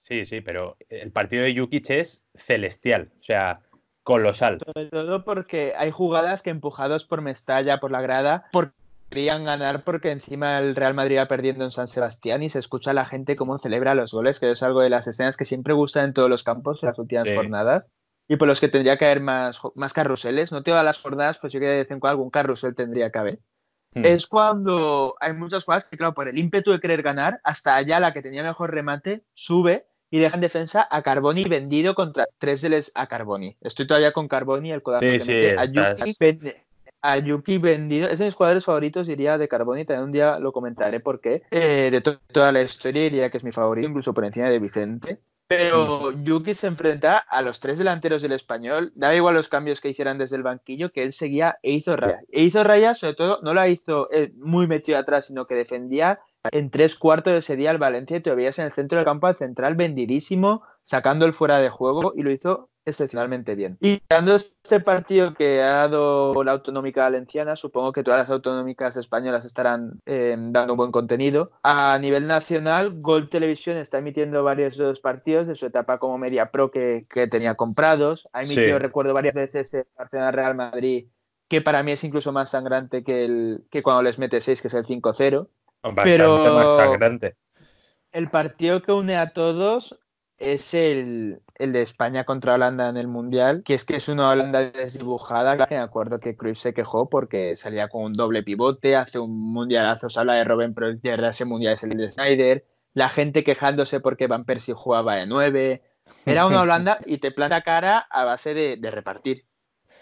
Sí, sí, pero el partido de Jukic es celestial, o sea, colosal. Sobre todo porque hay jugadas que empujados por Mestalla, por la grada, podrían ganar porque encima el Real Madrid va perdiendo en San Sebastián y se escucha a la gente cómo celebra los goles, que es algo de las escenas que siempre gustan en todos los campos en las últimas jornadas. Y por los que tendría que haber más, más carruseles, no todas las jornadas, pues yo que de vez algún carrusel tendría que haber. Mm. es cuando hay muchas jugadas que, claro, por el ímpetu de querer ganar, hasta allá la que tenía mejor remate sube y deja en defensa a Carboni vendido contra tres de a Carboni. Estoy todavía con Carboni, el codazo que mete. A Yuki, vendido. Es de mis jugadores favoritos, diría de Carboni. También un día lo comentaré porque eh, de toda la historia diría que es mi favorito, incluso por encima de Vicente. Pero mm. Yuki se enfrenta a los tres delanteros del español. da igual los cambios que hicieran desde el banquillo, que él seguía e hizo raya. E hizo raya, sobre todo, no la hizo eh, muy metido atrás, sino que defendía en tres cuartos de ese día al Valencia te veías en el centro del campo al central vendidísimo, sacando el fuera de juego y lo hizo excepcionalmente bien. Y dando este partido que ha dado la autonómica valenciana, supongo que todas las autonómicas españolas estarán eh, dando buen contenido. A nivel nacional, Gol Televisión está emitiendo varios de los partidos de su etapa como media pro que, tenía comprados. Ha emitido, recuerdo, varias veces el Barcelona-Real Madrid, que para mí es incluso más sangrante que, el, que cuando les mete 6, que es el 5-0. Bastante Pero... más sangrante el partido que une a todos es el, el, de España contra Holanda en el Mundial, que es que es una Holanda desdibujada, me acuerdo que Cruyff se quejó porque salía con un doble pivote, hace un mundialazo, se habla de Robin, pero de ese mundial es el de Snyder, la gente quejándose porque Van Persie jugaba de nueve, era una Holanda y te planta cara a base de, de repartir.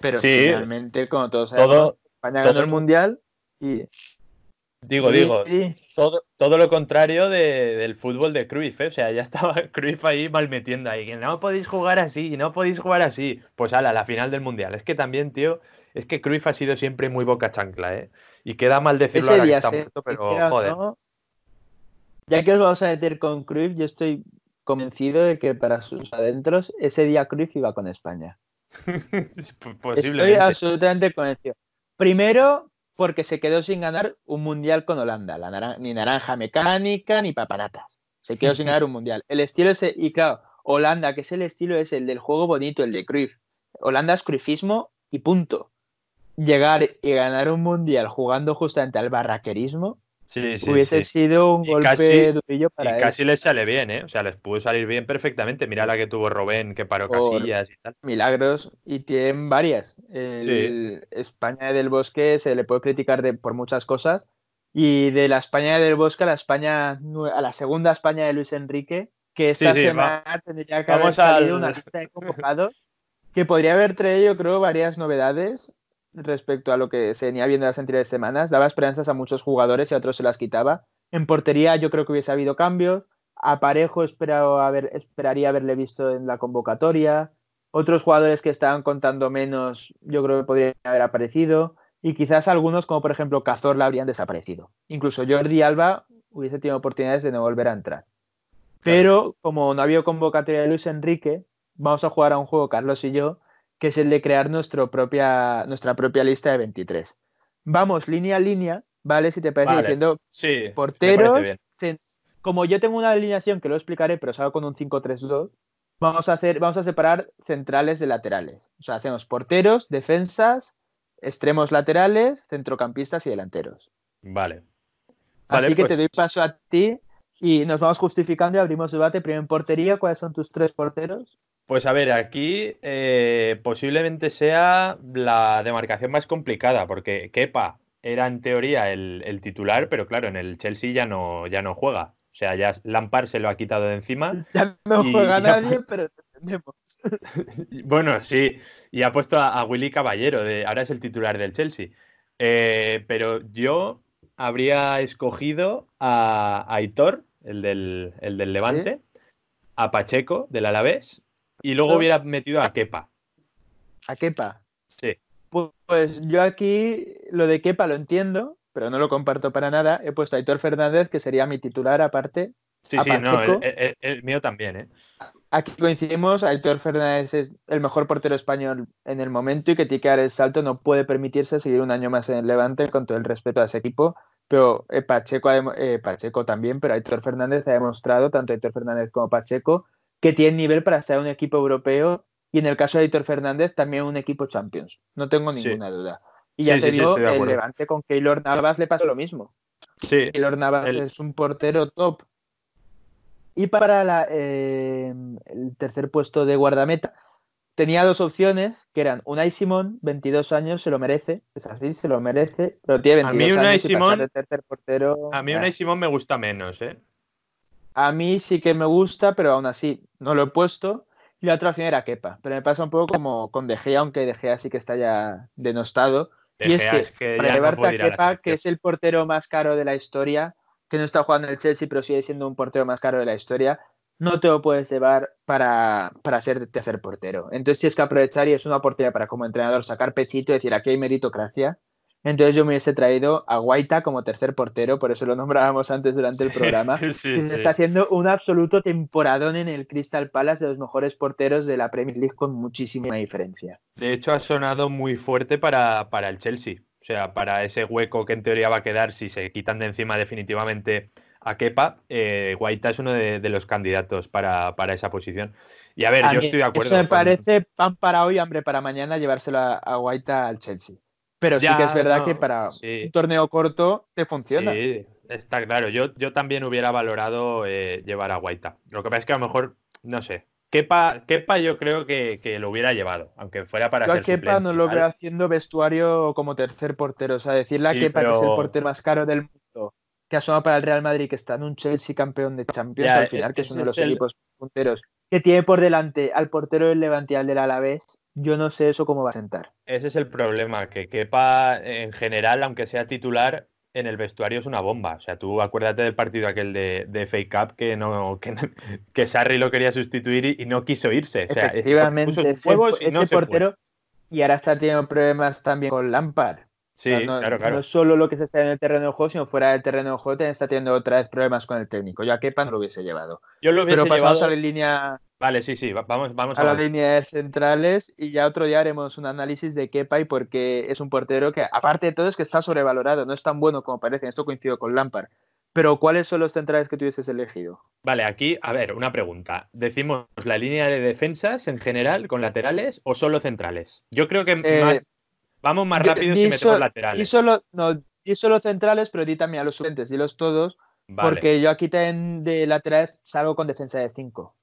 Pero sí, finalmente, como todos sabemos, todo, España ganó el Mundial y Digo, digo, Todo, todo, lo contrario del fútbol de Cruyff, ¿eh? o sea, ya estaba Cruyff ahí mal metiendo ahí, que no podéis jugar así, no podéis jugar así, pues ala, la final del Mundial, es que también, tío, es que Cruyff ha sido siempre muy boca chancla, ¿eh? Y queda mal decirlo ahora que está muerto, pero joder. Ya que os vamos a meter con Cruyff, yo estoy convencido de que para sus adentros ese día Cruyff iba con España. Pues posiblemente. Estoy absolutamente convencido. Primero, porque se quedó sin ganar un mundial con Holanda, ni naranja mecánica ni paparatas. Se quedó sin ganar un mundial. El estilo ese, y claro, Holanda, que es el estilo, es el del juego bonito, el de Cruyff. Holanda es Cruyffismo y punto. Llegar y ganar un mundial jugando justamente al barraquerismo Sí, sí, hubiese sido un golpe durillo para y Casi les sale bien, ¿eh? O sea, les pudo salir bien perfectamente. Mira la que tuvo Robén, que paró casillas y tal. Milagros, y tienen varias. España del Bosque se le puede criticar por muchas cosas. Y de la España del Bosque a la España a la segunda España de Luis Enrique, que esta semana tendría que haber salido una lista de convocados que podría haber traído, yo creo, varias novedades respecto a lo que se venía viendo las anteriores semanas. Daba esperanzas a muchos jugadores y a otros se las quitaba. En portería yo creo que hubiese habido cambios. aparejo esperaría haberle visto en la convocatoria. Otros jugadores que estaban contando menos yo creo que podrían haber aparecido. Y quizás algunos, como por ejemplo Cazorla, habrían desaparecido. Incluso Jordi Alba hubiese tenido oportunidades de no volver a entrar. Pero como no había convocatoria de Luis Enrique, vamos a jugar a un juego, Carlos y yo, que es el de crear propia, nuestra propia lista de 23. Vamos línea a línea, ¿vale? Si te parece, diciendo porteros. Como yo tengo una alineación que lo explicaré, pero salgo con un 5-3-2, vamos, a hacer, vamos a separar centrales de laterales. O sea, hacemos porteros, defensas, extremos laterales, centrocampistas y delanteros. Vale. Así que te pues doy paso a ti y nos vamos justificando y abrimos debate. Primero en portería, ¿cuáles son tus tres porteros? Pues a ver, aquí eh, posiblemente sea la demarcación más complicada, porque Kepa era en teoría el, titular, pero claro, en el Chelsea ya no, ya no juega. O sea, ya Lampard se lo ha quitado de encima. Ya no juega nadie, pero entendemos. bueno, sí. Y ha puesto a, Willy Caballero, ahora es el titular del Chelsea. Eh, pero yo habría escogido a, Aitor, el del, Levante, a Pacheco, del Alavés, y luego hubiera metido a Kepa. ¿A Kepa? Sí. Pues, yo aquí lo de Kepa lo entiendo, pero no lo comparto para nada. He puesto a Aitor Fernández, que sería mi titular aparte. Sí, sí, no, el, mío también. ¿eh? Aquí coincidimos, Aitor Fernández es el mejor portero español en el momento y que tiquear el salto no puede permitirse seguir un año más en el Levante con todo el respeto a ese equipo. Pero eh, eh, Pacheco, también, pero Aitor Fernández ha demostrado, tanto Aitor Fernández como Pacheco, que tiene nivel para ser un equipo europeo y en el caso de Víctor Fernández también un equipo Champions. No tengo ninguna duda. Y ya te digo, el Levante con Keylor Navas le pasó lo mismo. Sí. Keylor Navas es un portero top. Y para eh, el tercer puesto de guardameta, tenía dos opciones, que eran Unai Simón, 22 años, se lo merece, es así, se lo merece, pero tiene a mí Simón, A mí Unai Simón me gusta menos, ¿eh? A mí sí que me gusta, pero aún así no lo he puesto. Y la otra final era Kepa, pero me pasa un poco como con De Gea, aunque De Gea sí que está ya denostado. y es que, que para llevarte a Kepa, que es el portero más caro de la historia, que no está jugando el Chelsea, pero sigue siendo un portero más caro de la historia, no te lo puedes llevar para, para ser tercer portero. Entonces tienes que aprovechar y es una oportunidad para como entrenador sacar pechito y decir aquí hay meritocracia entonces yo me hubiese traído a Guaita como tercer portero, por eso lo nombrábamos antes durante el programa. está haciendo un absoluto temporadón en el Crystal Palace de los mejores porteros de la Premier League con muchísima diferencia. De hecho, ha sonado muy fuerte para, el Chelsea. O sea, para ese hueco que en teoría va a quedar si se quitan de encima definitivamente a Kepa, eh, Guaita es uno de, los candidatos para, esa posición. Y a ver, yo estoy de acuerdo. Eso me parece pan para hoy, hambre para mañana, llevárselo a Guaita al Chelsea. Pero sí que es verdad que para un torneo corto te funciona. Sí, está claro. Yo, yo también hubiera valorado eh, llevar a Guaita. Lo que pasa es que a lo mejor, no sé. Kepa, Kepa yo creo que, lo hubiera llevado, aunque fuera para yo ser Kepa no lo haciendo vestuario como tercer portero. O sea, decirle a Kepa que es el portero más caro del mundo, que asoma para el Real Madrid, que está en un Chelsea campeón de Champions al final, e, que es uno de los equipos punteros, que tiene por delante al portero del Levante y al del Alavés yo no sé eso cómo va a sentar. Ese es el problema, que Kepa en general, aunque sea titular, en el vestuario es una bomba. O sea, tú acuérdate del partido aquel de, Fake Cup que no que, Sarri lo quería sustituir y, no quiso irse. O sea, Efectivamente, puso ese, portero y ahora está teniendo problemas también con Lampard. Sí, no, claro, claro. No solo lo que se está en el terreno de juego, sino fuera del terreno de juego, también está teniendo otra vez problemas con el técnico. Yo a Kepa no lo hubiese llevado. Yo lo hubiese Pero pasamos llevado... a la línea. Vale, sí, sí, vamos, vamos a, a la línea de centrales y ya otro día haremos un análisis de Kepa y porque es un portero que, aparte de todo, es que está sobrevalorado, no es tan bueno como parece. Esto coincido con Lampard. Pero, ¿cuáles son los centrales que tú hubieses elegido? Vale, aquí, a ver, una pregunta. ¿Decimos la línea de defensas en general con laterales o solo centrales? Yo creo que eh, más Vamos más rápido si metemos laterales. Y solo, y solo centrales, pero di también a los suplentes, los todos, porque yo aquí ten de laterales salgo con defensa de 5.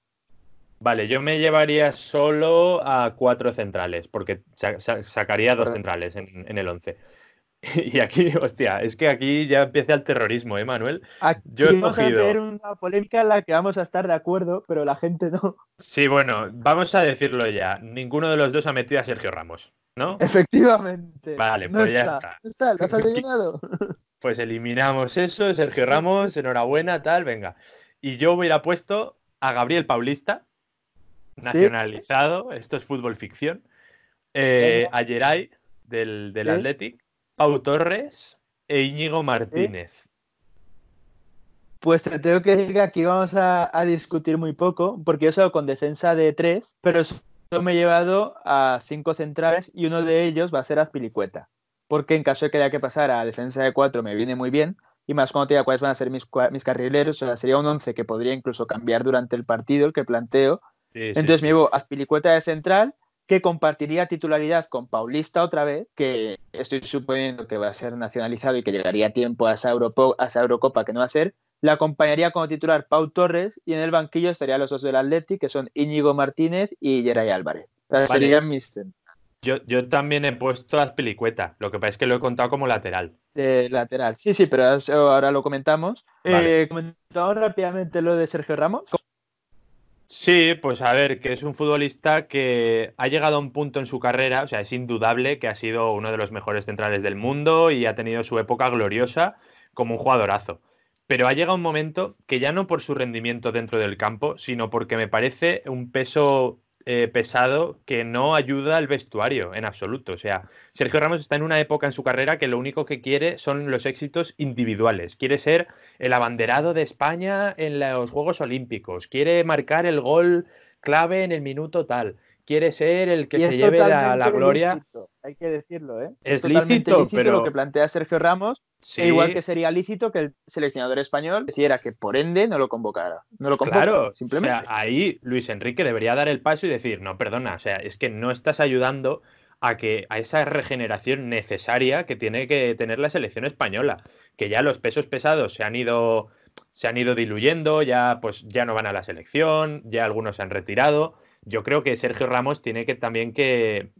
Vale, yo me llevaría solo a cuatro centrales, porque sacaría dos centrales en, en el 11. Y aquí, hostia, es que aquí ya empieza el terrorismo, ¿eh, Manuel? Yo he vamos a hacer una polémica en la que vamos a estar de acuerdo, pero la gente no. Sí, bueno, vamos a decirlo ya. Ninguno de los dos ha metido a Sergio Ramos, ¿no? Efectivamente. Vale, pues ya está. está, pues eliminamos eso, Sergio Ramos, enhorabuena, tal, venga. Y yo hubiera puesto a Gabriel Paulista, nacionalizado, esto es fútbol ficción, eh, a Geray del, del Athletic, Pau Torres e Íñigo Martínez. Pues te tengo que decir que aquí vamos a, discutir muy poco, porque yo con defensa de tres, pero eso me he llevado a cinco centrales y uno de ellos va a ser Azpilicueta. Porque en caso de que haya que pasar a defensa de cuatro me viene muy bien, y más cuando te diga cuáles van a ser mis, carrileros, o sea, sería un 11 que podría incluso cambiar durante el partido, el que planteo. Entonces me llevo Azpilicueta de central, que compartiría titularidad con Paulista otra vez, que estoy suponiendo que va a ser nacionalizado y que llegaría a tiempo a esa, Eurocopa que no va a ser, la acompañaría como titular Pau Torres y en el banquillo estarían los dos del Atleti, que son Íñigo Martínez y Jeray Álvarez. Yo, también he puesto a pelicuetas, lo que pasa es que lo he contado como lateral. lateral, sí, sí, pero ahora lo comentamos. Eh, comentamos rápidamente lo de Sergio Ramos. Sí, pues a ver, que es un futbolista que ha llegado a un punto en su carrera, o sea, es indudable que ha sido uno de los mejores centrales del mundo y ha tenido su época gloriosa como un jugadorazo. Pero ha llegado un momento que ya no por su rendimiento dentro del campo, sino porque me parece un peso eh, pesado que no ayuda al vestuario en absoluto. O sea, Sergio Ramos está en una época en su carrera que lo único que quiere son los éxitos individuales. Quiere ser el abanderado de España en los Juegos Olímpicos. Quiere marcar el gol clave en el minuto tal quiere ser el que se lleve la, la gloria. hay que decirlo, ¿eh? Es, lícito, pero... lo que plantea Sergio Ramos, e igual que sería lícito que el seleccionador español decidiera que por ende no lo convocara. No lo convocara, claro, simplemente. ahí Luis Enrique debería dar el paso y decir, no, perdona, o sea, es que no estás ayudando a que a esa regeneración necesaria que tiene que tener la selección española, que ya los pesos pesados se han ido se han ido diluyendo, ya, pues, ya no van a la selección, ya algunos se han retirado. Yo creo que Sergio Ramos tiene que también que,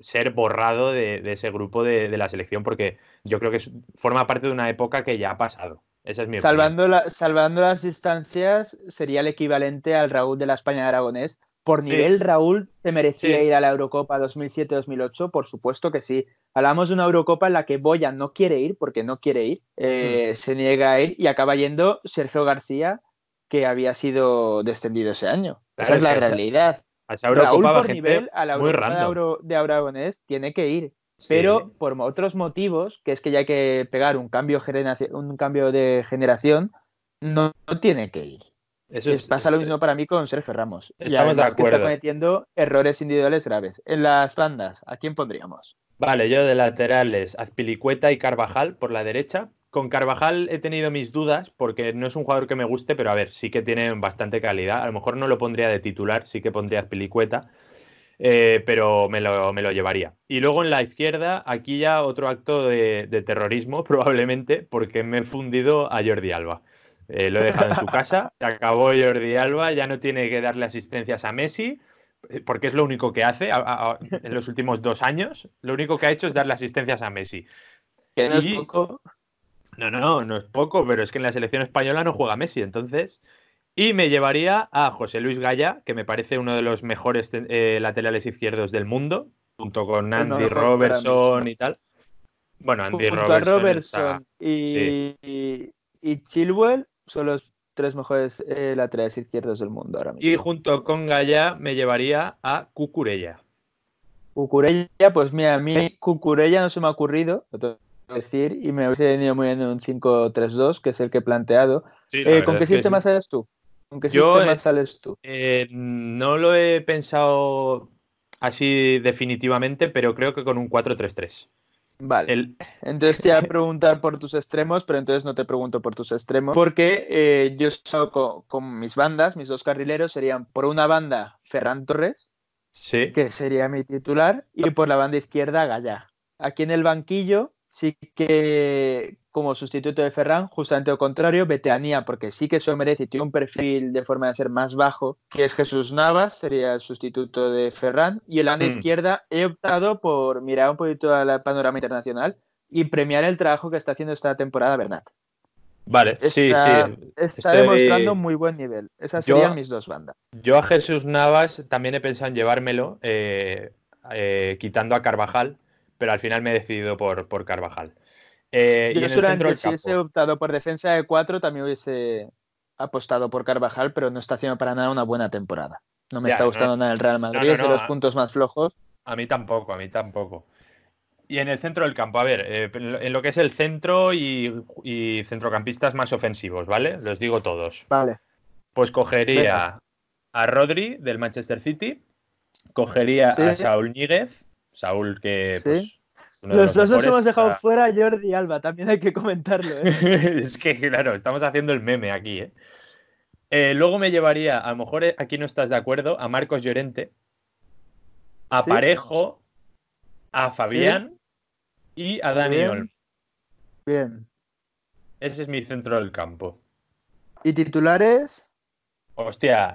ser borrado de, ese grupo de, la selección, porque yo creo que forma parte de una época que ya ha pasado. es mi salvando, salvando las distancias, sería el equivalente al Raúl de la España de Aragonés, por nivel, Raúl, ¿se merecía ir a la Eurocopa 2007-2008? Por supuesto que sí. Hablamos de una Eurocopa en la que Boya no quiere ir porque no quiere ir, eh, se niega a ir y acaba yendo Sergio García, que había sido descendido ese año. esa es, la realidad. A Raúl, por nivel, a la Eurocopa de, Aragonés tiene que ir. Pero por otros motivos, que es que ya hay que pegar un cambio, un cambio de generación, no tiene que ir pasa lo mismo para mí con Sergio Ramos. Estamos de acuerdo. Que está cometiendo errores individuales graves. En las bandas, ¿a quién pondríamos? Vale, yo de laterales, Azpilicueta y Carvajal por la derecha. Con Carvajal he tenido mis dudas porque no es un jugador que me guste, pero a ver, sí que tiene bastante calidad. A lo mejor no lo pondría de titular, sí que pondría Azpilicueta, eh, pero me lo, llevaría. Y luego en la izquierda, aquí ya otro acto de terrorismo probablemente porque me he fundido a Jordi Alba. Eh, lo he dejado en su casa, se acabó Jordi Alba, ya no tiene que darle asistencias a Messi, eh, porque es lo único que hace en los últimos dos años, lo único que ha hecho es darle asistencias a Messi. Que no es poco. No, no, no es poco, pero es que en la selección española no juega Messi, entonces... Y me llevaría a José Luis Gaya, que me parece uno de los mejores eh, laterales izquierdos del mundo, junto con Andy Robertson y tal. Bueno, Andy junto Robertson. A Robertson y... y Chilwell son los tres mejores eh, laterales izquierdos del mundo ahora mismo. Y junto con Gaya me llevaría a Cucurella. Cucurella, pues mira, a mí Cucurella no se me ha ocurrido, lo tengo que decir, y me hubiese venido muy bien un 5-3-2, que es el que he planteado. Eh, ¿Con qué sistema sales tú? ¿Con qué sistema eh, sales tú? no lo he pensado así definitivamente, pero creo que con un 4-3-3. Vale. Entonces te voy a preguntar por tus extremos, pero entonces no te pregunto por tus extremos. Porque eh, yo he con, mis bandas, mis dos carrileros serían por una banda Ferran Torres, sí. que sería mi titular, y por la banda izquierda Gaya. Aquí en el banquillo sí que como sustituto de Ferran, justamente lo contrario, Veteanía, porque sí que eso merece y tiene un perfil de forma de ser más bajo, que es Jesús Navas, sería el sustituto de Ferran. Y en la hmm. izquierda he optado por mirar un poquito la panorama internacional y premiar el trabajo que está haciendo esta temporada verdad? Vale, sí, sí. Está demostrando muy buen nivel. Esas serían mis dos bandas. Yo a Jesús Navas también he pensado en llevármelo, eh, eh, quitando a Carvajal, pero al final me he decidido por, por Carvajal. Eh, Yo y si hubiese optado por defensa de cuatro, también hubiese apostado por Carvajal, pero no está haciendo para nada una buena temporada. No me está gustando nada el Real Madrid, es de los puntos más flojos. A mí tampoco, a mí tampoco. Y en el centro del campo, a ver, eh, en lo que es el centro y, centrocampistas más ofensivos, ¿vale? Los digo todos. Vale. Pues cogería a Rodri del Manchester City, cogería a Saúl Níguez, Saúl que pues, los, dos hemos dejado fuera a Jordi Alba, también hay que comentarlo. ¿eh? es que, claro, estamos haciendo el meme aquí. ¿eh? Eh, luego me llevaría, a lo mejor aquí no estás de acuerdo, a Marcos Llorente, a Parejo, a Fabián y a Daniel Bien. Ese es mi centro del campo. ¿Y titulares? Hostia,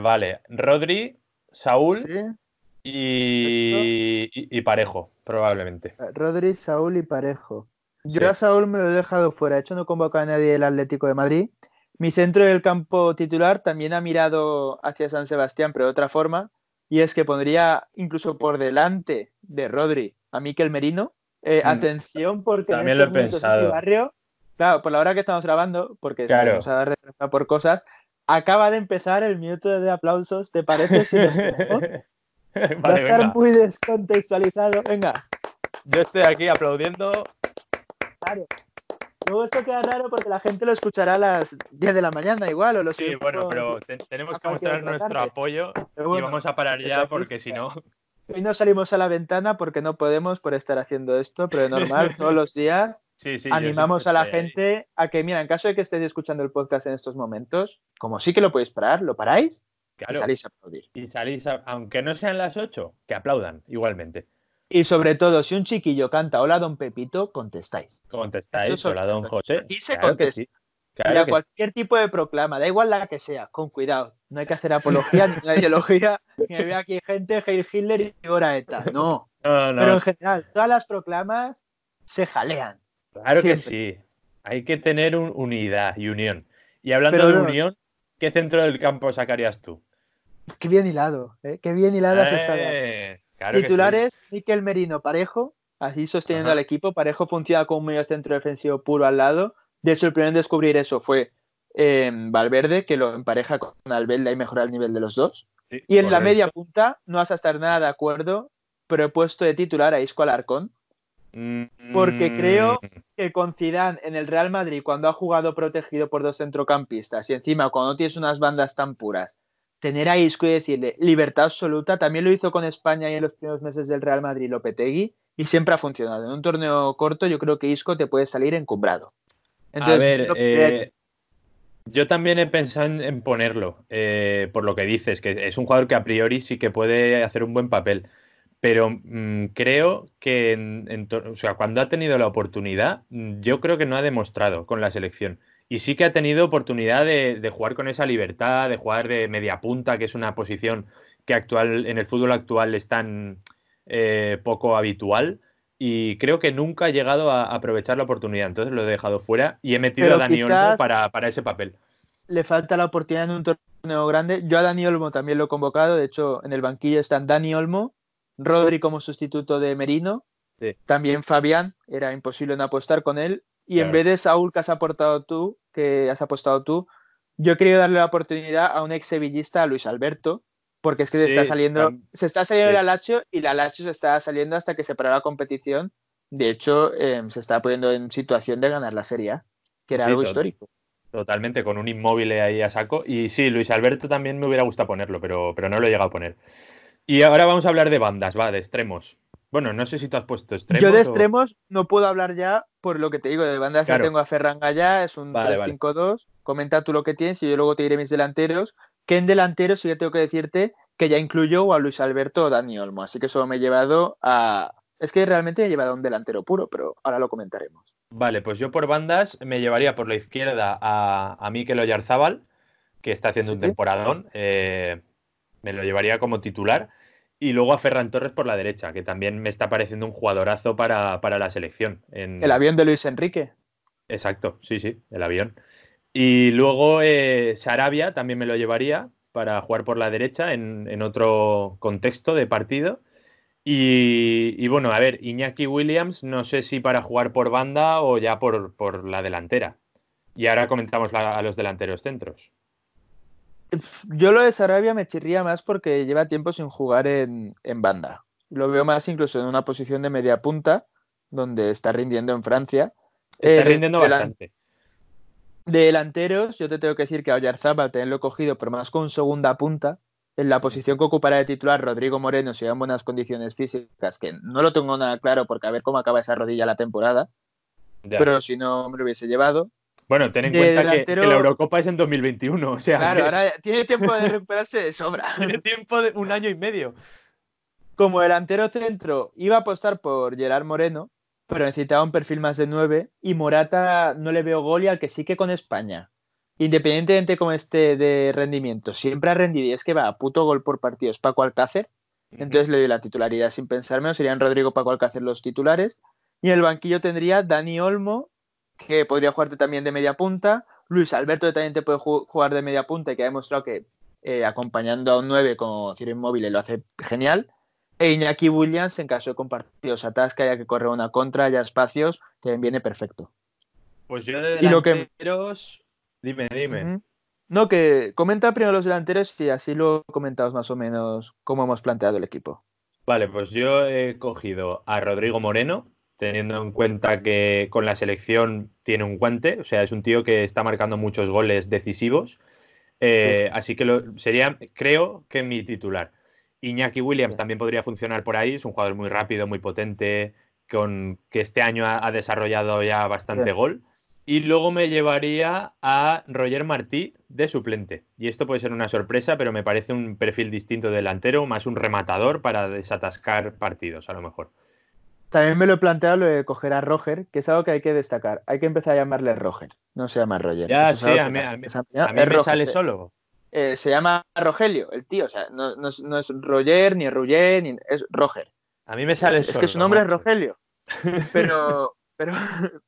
vale. Rodri, Saúl, y, Parejo, probablemente. Eh, Rodri, Saúl y Parejo. Yo a Saúl me lo he dejado fuera. De hecho, no convoca a nadie del Atlético de Madrid. Mi centro del campo titular también ha mirado hacia San Sebastián, pero de otra forma. Y es que pondría incluso por delante de Rodri a Miquel Merino. Eh, mm. Atención, porque también lo he pensado. barrio, claro, por la hora que estamos grabando, porque claro. se nos ha retrasado por cosas, acaba de empezar el minuto de aplausos. ¿Te parece? Si vale, Va a estar muy descontextualizado. Venga. Yo estoy aquí aplaudiendo. Claro. Luego esto queda raro porque la gente lo escuchará a las 10 de la mañana igual o lo Sí, bueno, pero tenemos que mostrar nuestro apoyo y vamos a parar ya porque si no... Hoy no salimos a la ventana porque no podemos por estar haciendo esto, pero es normal, todos los días animamos a la gente a que, mira, en caso de que estéis escuchando el podcast en estos momentos, como sí que lo podéis parar, lo paráis y salís a aplaudir. Y salís, aunque no sean las ocho que aplaudan igualmente. Y sobre todo, si un chiquillo canta hola don Pepito, contestáis. Contestáis, hola don José. Y a cualquier tipo de proclama, da igual la que sea, con cuidado. No hay que hacer apología ni la ideología. Que vea aquí gente, Heil Hitler y ahora ETA. No. no, Pero en general, todas las proclamas se jalean. Claro que sí. Hay que tener unidad y unión. Y hablando de unión, ¿qué centro del campo sacarías tú? Qué bien hilado, qué bien hilado eh, eh Titulares, Miquel Merino, parejo, así sosteniendo al equipo. Parejo funciona como un medio centro defensivo puro al lado. De hecho, el en descubrir eso fue em, Valverde, que lo empareja con Albelda y mejora el nivel de los dos. y en la media punta, no has a estar nada de acuerdo, pero he puesto de titular a Isco Alarcón. Mm, Porque creo mm. que con en el Real Madrid, cuando ha jugado protegido por dos centrocampistas y encima cuando tienes unas bandas tan puras tener a Isco y decirle libertad absoluta, también lo hizo con España y en los primeros meses del Real Madrid Lopetegui y siempre ha funcionado. En un torneo corto yo creo que Isco te puede salir encumbrado. a ver, eh, yo también he pensado en, ponerlo, eh, por lo que dices, que es un jugador que a priori sí que puede hacer un buen papel, pero mm, creo que o sea, cuando ha tenido la oportunidad, mm, yo creo que no ha demostrado con la selección. Y sí que ha tenido oportunidad de, jugar con esa libertad, de jugar de media punta, que es una posición que actual, en el fútbol actual es tan eh, poco habitual. Y creo que nunca ha llegado a aprovechar la oportunidad. Entonces lo he dejado fuera y he metido a Dani Olmo para, ese papel. Le falta la oportunidad en un torneo grande. Yo a Dani Olmo también lo he convocado. De hecho, en el banquillo están Dani Olmo, Rodri como sustituto de Merino. También Fabián, era imposible no apostar con él. Y en vez de Saúl que has aportado tú, que has apostado tú, yo he querido darle la oportunidad a un ex sevillista, a Luis Alberto, porque es que se está saliendo, se está saliendo la y la Lazio se está saliendo hasta que se paró la competición. De hecho, em, se está poniendo en situación de ganar la Serie que era algo histórico. Totalmente, con un inmóvil ahí a saco. Y sí, Luis Alberto también me hubiera gustado ponerlo, pero, pero no lo he llegado a poner. Y ahora vamos a hablar de bandas, va, de extremos. Bueno, no sé si tú has puesto extremos. Yo de extremos no puedo hablar ya por lo que te digo. De bandas ya tengo a Ferran ya es un 3-5-2. Comenta tú lo que tienes y yo luego te diré mis delanteros. Que en delanteros sí yo tengo que decirte que ya incluyó a Luis Alberto o Dani Olmo. Así que solo me he llevado a. Es que realmente he llevado a un delantero puro, pero ahora lo comentaremos. Vale, pues yo por bandas me llevaría por la izquierda a, a Mikel Oyarzábal, que está haciendo un temporadón. Eh, me lo llevaría como titular. Y luego a Ferran Torres por la derecha, que también me está pareciendo un jugadorazo para, la selección. El avión de Luis Enrique. Exacto, sí, sí, el avión. Y luego eh, Sarabia también me lo llevaría para jugar por la derecha en, otro contexto de partido. Y, bueno, a ver, Iñaki Williams, no sé si para jugar por banda o ya por, la delantera. Y ahora comentamos a los delanteros centros yo lo de Sarabia me chirría más porque lleva tiempo sin jugar en, banda. Lo veo más incluso en una posición de media punta, donde está rindiendo en Francia. Está eh, rindiendo bastante. De Delanteros, yo te tengo que decir que a Ollarzaba, también lo cogido, pero más con segunda punta. En la posición que ocupará de titular Rodrigo Moreno, si en buenas condiciones físicas, que no lo tengo nada claro porque a ver cómo acaba esa rodilla la temporada. Pero si no me lo hubiese llevado. Bueno, ten en cuenta que, la Eurocopa es en 2021. O sea, claro, ahora tiene tiempo de recuperarse de sobra. tiene tiempo de un año y medio. Como delantero centro, iba a apostar por Gerard Moreno, pero necesitaba un perfil más de 9 y Morata no le veo gol y al que sí que con España. Independientemente como esté de rendimiento, siempre ha rendido y es que va a puto gol por partido. Es Paco Alcácer, entonces le doy la titularidad sin pensármelo. Serían Rodrigo Paco Alcácer los titulares. Y en el banquillo tendría Dani Olmo que podría jugarte también de media punta. Luis Alberto también te puede jugar de media punta y que ha demostrado que eh, acompañando a un 9 con Ciro Inmóvil lo hace genial. E Iñaki Williams, en caso de compartidos atasca, ya que corre una contra, ya espacios, también viene perfecto. Pues yo de delanteros... lo que... Dime, dime. No, que comenta primero los delanteros y así lo comentamos más o menos cómo hemos planteado el equipo. Vale, pues yo he cogido a Rodrigo Moreno, teniendo en cuenta que con la selección tiene un guante, o sea, es un tío que está marcando muchos goles decisivos. Eh, así que sería, creo que mi titular. Iñaki Williams también podría funcionar por ahí, es un jugador muy rápido, muy potente, con, que este año ha, desarrollado ya bastante gol. Y luego me llevaría a Roger Martí de suplente. Y esto puede ser una sorpresa, pero me parece un perfil distinto de delantero, más un rematador para desatascar partidos, a lo mejor. También me lo he planteado lo de coger a Roger, que es algo que hay que destacar. Hay que empezar a llamarle Roger, no se llama Roger. Ya, sí, a mí, a mí, me sale solo. Eh, se llama Rogelio, el tío, o sea, no, es Roger, ni Ruger, ni es Roger. A mí me sale es, solo. Es que su nombre es Rogelio. Pero, pero,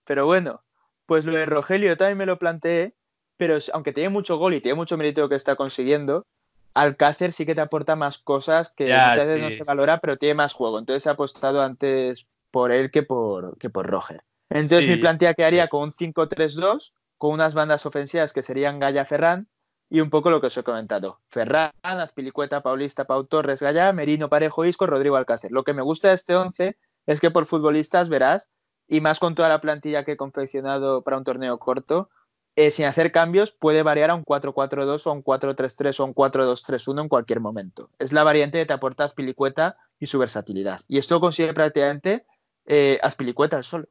pero bueno, pues lo de Rogelio también me lo planteé, pero aunque tiene mucho gol y tiene mucho mérito que está consiguiendo, Alcácer sí que te aporta más cosas que a no se valora, pero tiene más juego. Entonces he apostado antes por él que por, que por Roger. Entonces mi plantilla quedaría con un 5-3-2, con unas bandas ofensivas que serían Gaya Ferran y un poco lo que os he comentado. Ferran, Azpilicueta, Paulista, Pau Torres, Gaya, Merino, Parejo, Isco, Rodrigo Alcácer. Lo que me gusta de este 11 es que por futbolistas verás, y más con toda la plantilla que he confeccionado para un torneo corto, eh, sin hacer cambios puede variar a un 4-4-2 o un 4-3-3 o un 4-2-3-1 en cualquier momento. Es la variante de te aporta Azpilicueta y su versatilidad. Y esto consigue prácticamente eh, Azpilicueta al solo.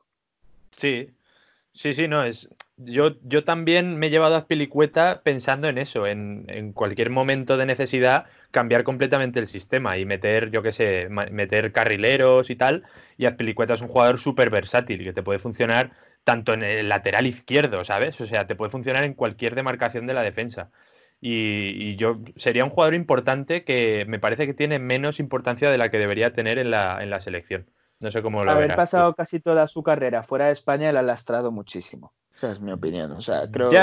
Sí, sí, sí, no, es. Yo, yo también me he llevado a Azpilicueta pensando en eso, en, cualquier momento de necesidad, cambiar completamente el sistema y meter, yo qué sé, meter carrileros y tal. Y Azpilicueta es un jugador súper versátil que te puede funcionar tanto en el lateral izquierdo, ¿sabes? O sea, te puede funcionar en cualquier demarcación de la defensa. Y, yo sería un jugador importante que me parece que tiene menos importancia de la que debería tener en la selección. No sé cómo lo Haber pasado casi toda su carrera fuera de España le ha lastrado muchísimo. Esa es mi opinión. O sea, creo que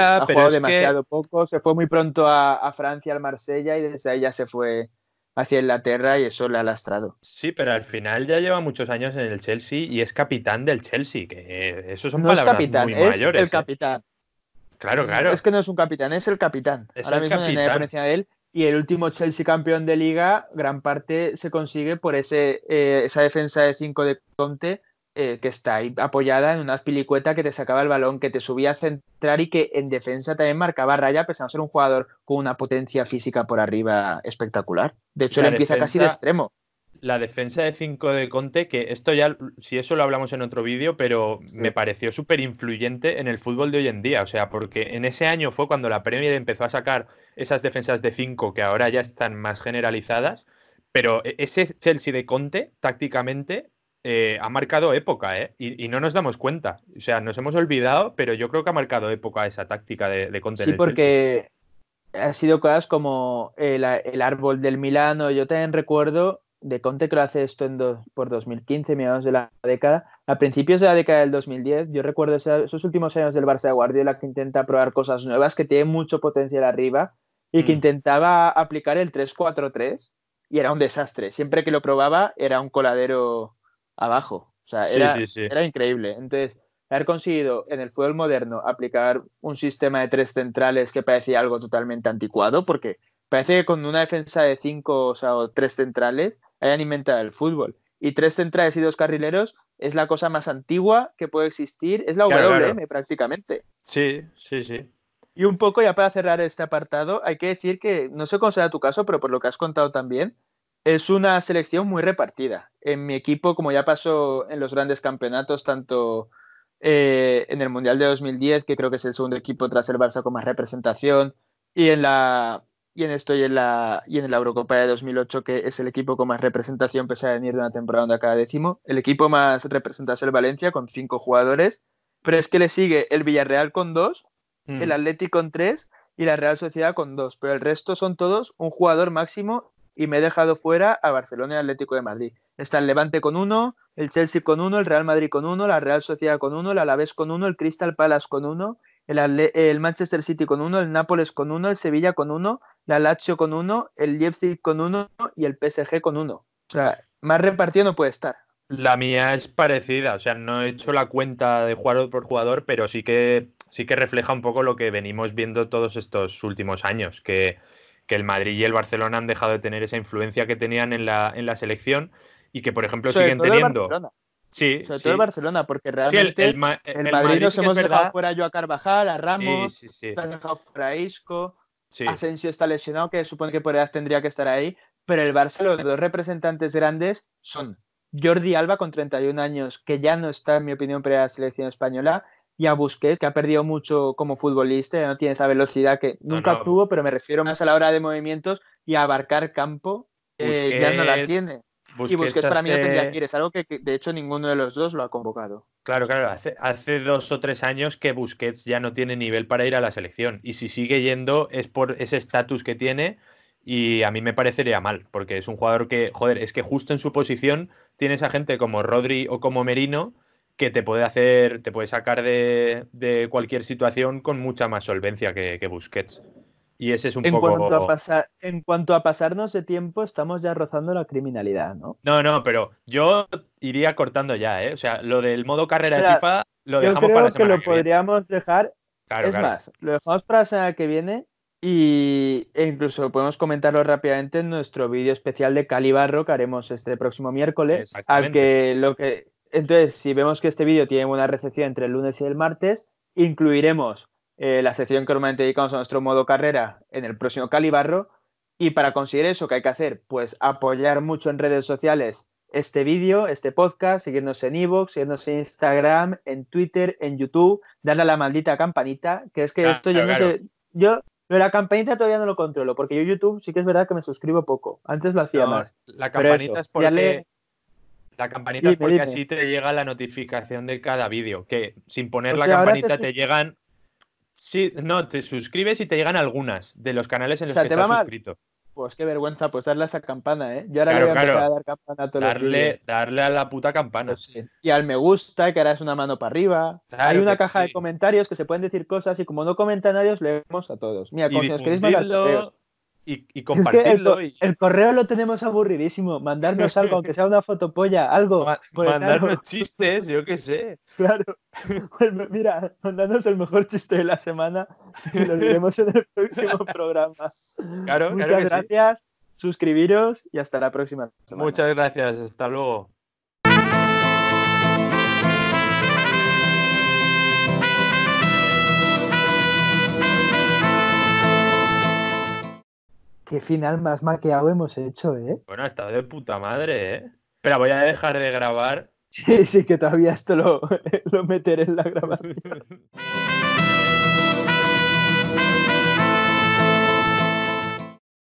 demasiado poco. Se fue muy pronto a, Francia, al Marsella, y desde ahí ya se fue hacia Inglaterra y eso le ha lastrado. Sí, pero al final ya lleva muchos años en el Chelsea y es capitán del Chelsea, que eso son palabras capitán, es El ¿eh? capitán. Claro, claro. Es que no es un capitán, es el capitán. Es Ahora mismo en la de él y el último Chelsea campeón de liga, gran parte se consigue por ese, eh, esa defensa de 5 de Conte eh, que está ahí apoyada en una pilicueta que te sacaba el balón, que te subía a centrar y que en defensa también marcaba raya, pese a ser un jugador con una potencia física por arriba espectacular. De hecho, él empieza casi de extremo la defensa de 5 de Conte, que esto ya, si eso lo hablamos en otro vídeo, pero me pareció súper influyente en el fútbol de hoy en día. O sea, porque en ese año fue cuando la Premier empezó a sacar esas defensas de 5 que ahora ya están más generalizadas. Pero e-, ese Chelsea de Conte, tácticamente, eh, ha marcado época, ¿eh? Y, no nos damos cuenta. O sea, nos hemos olvidado, pero yo creo que ha marcado época esa táctica de, de Conte. Sí, porque ha sido cosas como el, el, árbol del Milano. Yo también recuerdo de Conte que lo hace esto por 2015, mediados de la década. A principios de la década del 2010, yo recuerdo esos últimos años del Barça de Guardiola que intenta probar cosas nuevas, que tiene mucho potencial arriba y que mm. intentaba aplicar el 3-4-3 y era un desastre. Siempre que lo probaba era un coladero abajo. O sea, era, increíble. Entonces, haber conseguido en el fútbol moderno aplicar un sistema de tres centrales que parecía algo totalmente anticuado, porque parece que con una defensa de cinco o tres centrales hayan inventado el fútbol. Y tres centrales y dos carrileros es la cosa más antigua que puede existir, es la WM prácticamente. Sí, sí, sí. Y un poco ya para cerrar este apartado, hay que decir que, no sé cómo será tu caso, pero por lo que has contado también, es una selección muy repartida. En mi equipo, como ya pasó en los grandes campeonatos, tanto eh, en el Mundial de 2010, que creo que es el segundo equipo tras el Barça con más representación, y en la, y en en la, Eurocopa de 2008, que es el equipo con más representación, pese a venir de una temporada donde acaba décimo. El equipo más representado es el Valencia, con cinco jugadores, pero es que le sigue el Villarreal con dos, el mm. Atlético con tres y la Real Sociedad con dos, pero el resto son todos un jugador máximo y me he dejado fuera a Barcelona y el Atlético de Madrid. Está el Levante con uno, el Chelsea con uno, el Real Madrid con uno, la Real Sociedad con uno, el Alavés con uno, el Crystal Palace con uno, el, el, Manchester City con uno, el Nápoles con uno, el Sevilla con uno, la Lazio con uno, el Leipzig con uno y el PSG con uno. O sea, más repartido no puede estar. La mía es parecida, o sea, no he hecho la cuenta de jugador por jugador, pero sí que, sí que refleja un poco lo que venimos viendo todos estos últimos años, que, el Madrid y el Barcelona han dejado de tener esa influencia que tenían en la, en la selección y que, por ejemplo, siguen todo teniendo. Barcelona. Sí, Sobre todo el Barcelona, porque realmente sí, el, Madrid, nos hemos dejado fuera a Carvajal, a Ramos, sí, han dejado fuera a Asensio está lesionado, que supone que por edad tendría que estar ahí, pero el Barça, los dos representantes grandes son Jordi Alba con 31 años, que ya no está, en mi opinión, para la selección española, y a Busquets, que ha perdido mucho como futbolista, no tiene esa velocidad que nunca tuvo, pero me refiero más a la hora de movimientos y a abarcar campo, eh, ya no la tiene y Busquets para mí no tendría que ir. Es algo que, de hecho, ninguno de los dos lo ha convocado. Claro, claro. Hace, dos o tres años que Busquets ya no tiene nivel para ir a la selección. Y si sigue yendo es por ese estatus que tiene. Y a mí me parecería mal, porque es un jugador que, joder, es que justo en su posición tienes a gente como Rodri o como Merino que te puede hacer, te puede sacar de, cualquier situación con mucha más solvencia que Busquets. Y ese es un en Cuanto a pasar, en cuanto a pasarnos de tiempo, estamos ya rozando la criminalidad, ¿no? No, no, pero yo iría cortando ya, ¿eh? O sea, lo del modo carrera de FIFA lo dejamos para la semana que lo podríamos dejar... Claro, es claro. más, lo dejamos para la semana que viene y, e incluso podemos comentarlo rápidamente en nuestro vídeo especial de Calibarro que haremos este próximo miércoles. Al que lo que... Entonces, si vemos que este vídeo tiene una recepción entre el lunes y el martes, incluiremos eh, la sección que normalmente dedicamos a nuestro modo carrera en el próximo Calibarro. Y para conseguir eso, ¿qué hay que hacer? Pues apoyar mucho en redes sociales este vídeo, este podcast, seguirnos en Evox, seguirnos en Instagram, en Twitter, en YouTube, darle a la maldita campanita, que es que ah, esto yo no sé, yo la campanita todavía no lo controlo, porque yo YouTube sí que es verdad que me suscribo poco. Antes lo hacía más. La campanita es porque. La campanita porque así te llega la notificación de cada vídeo. Que sin poner la campanita te, llegan Sí, no, te suscribes y te llegan algunas de los canales en los que te estás suscrito. Pues qué vergüenza, pues darle a esa campana, ¿eh? Yo ahora voy a empezar a dar campana a todos darle, darle a la puta campana. Pues sí. Y al me gusta, que harás es una mano para arriba. Hay una caja de comentarios que se pueden decir cosas y como no comenta nadie, os leemos a todos. Mira, como si nos queréis mandar y, compartirlo. el, correo lo tenemos aburridísimo. Mandarnos algo, aunque sea una fotopolla, algo. mandarnos chistes, yo qué sé. Claro. Pues mira, mandarnos el mejor chiste de la semana y lo diremos en el próximo programa. Muchas gracias. Suscribiros y hasta la próxima. Muchas gracias. Hasta luego. Qué final más maqueado hemos hecho, ¿eh? Bueno, ha estado de puta madre, ¿eh? Pero voy a dejar de grabar. Sí, sí, que todavía esto lo, lo meteré en la grabación.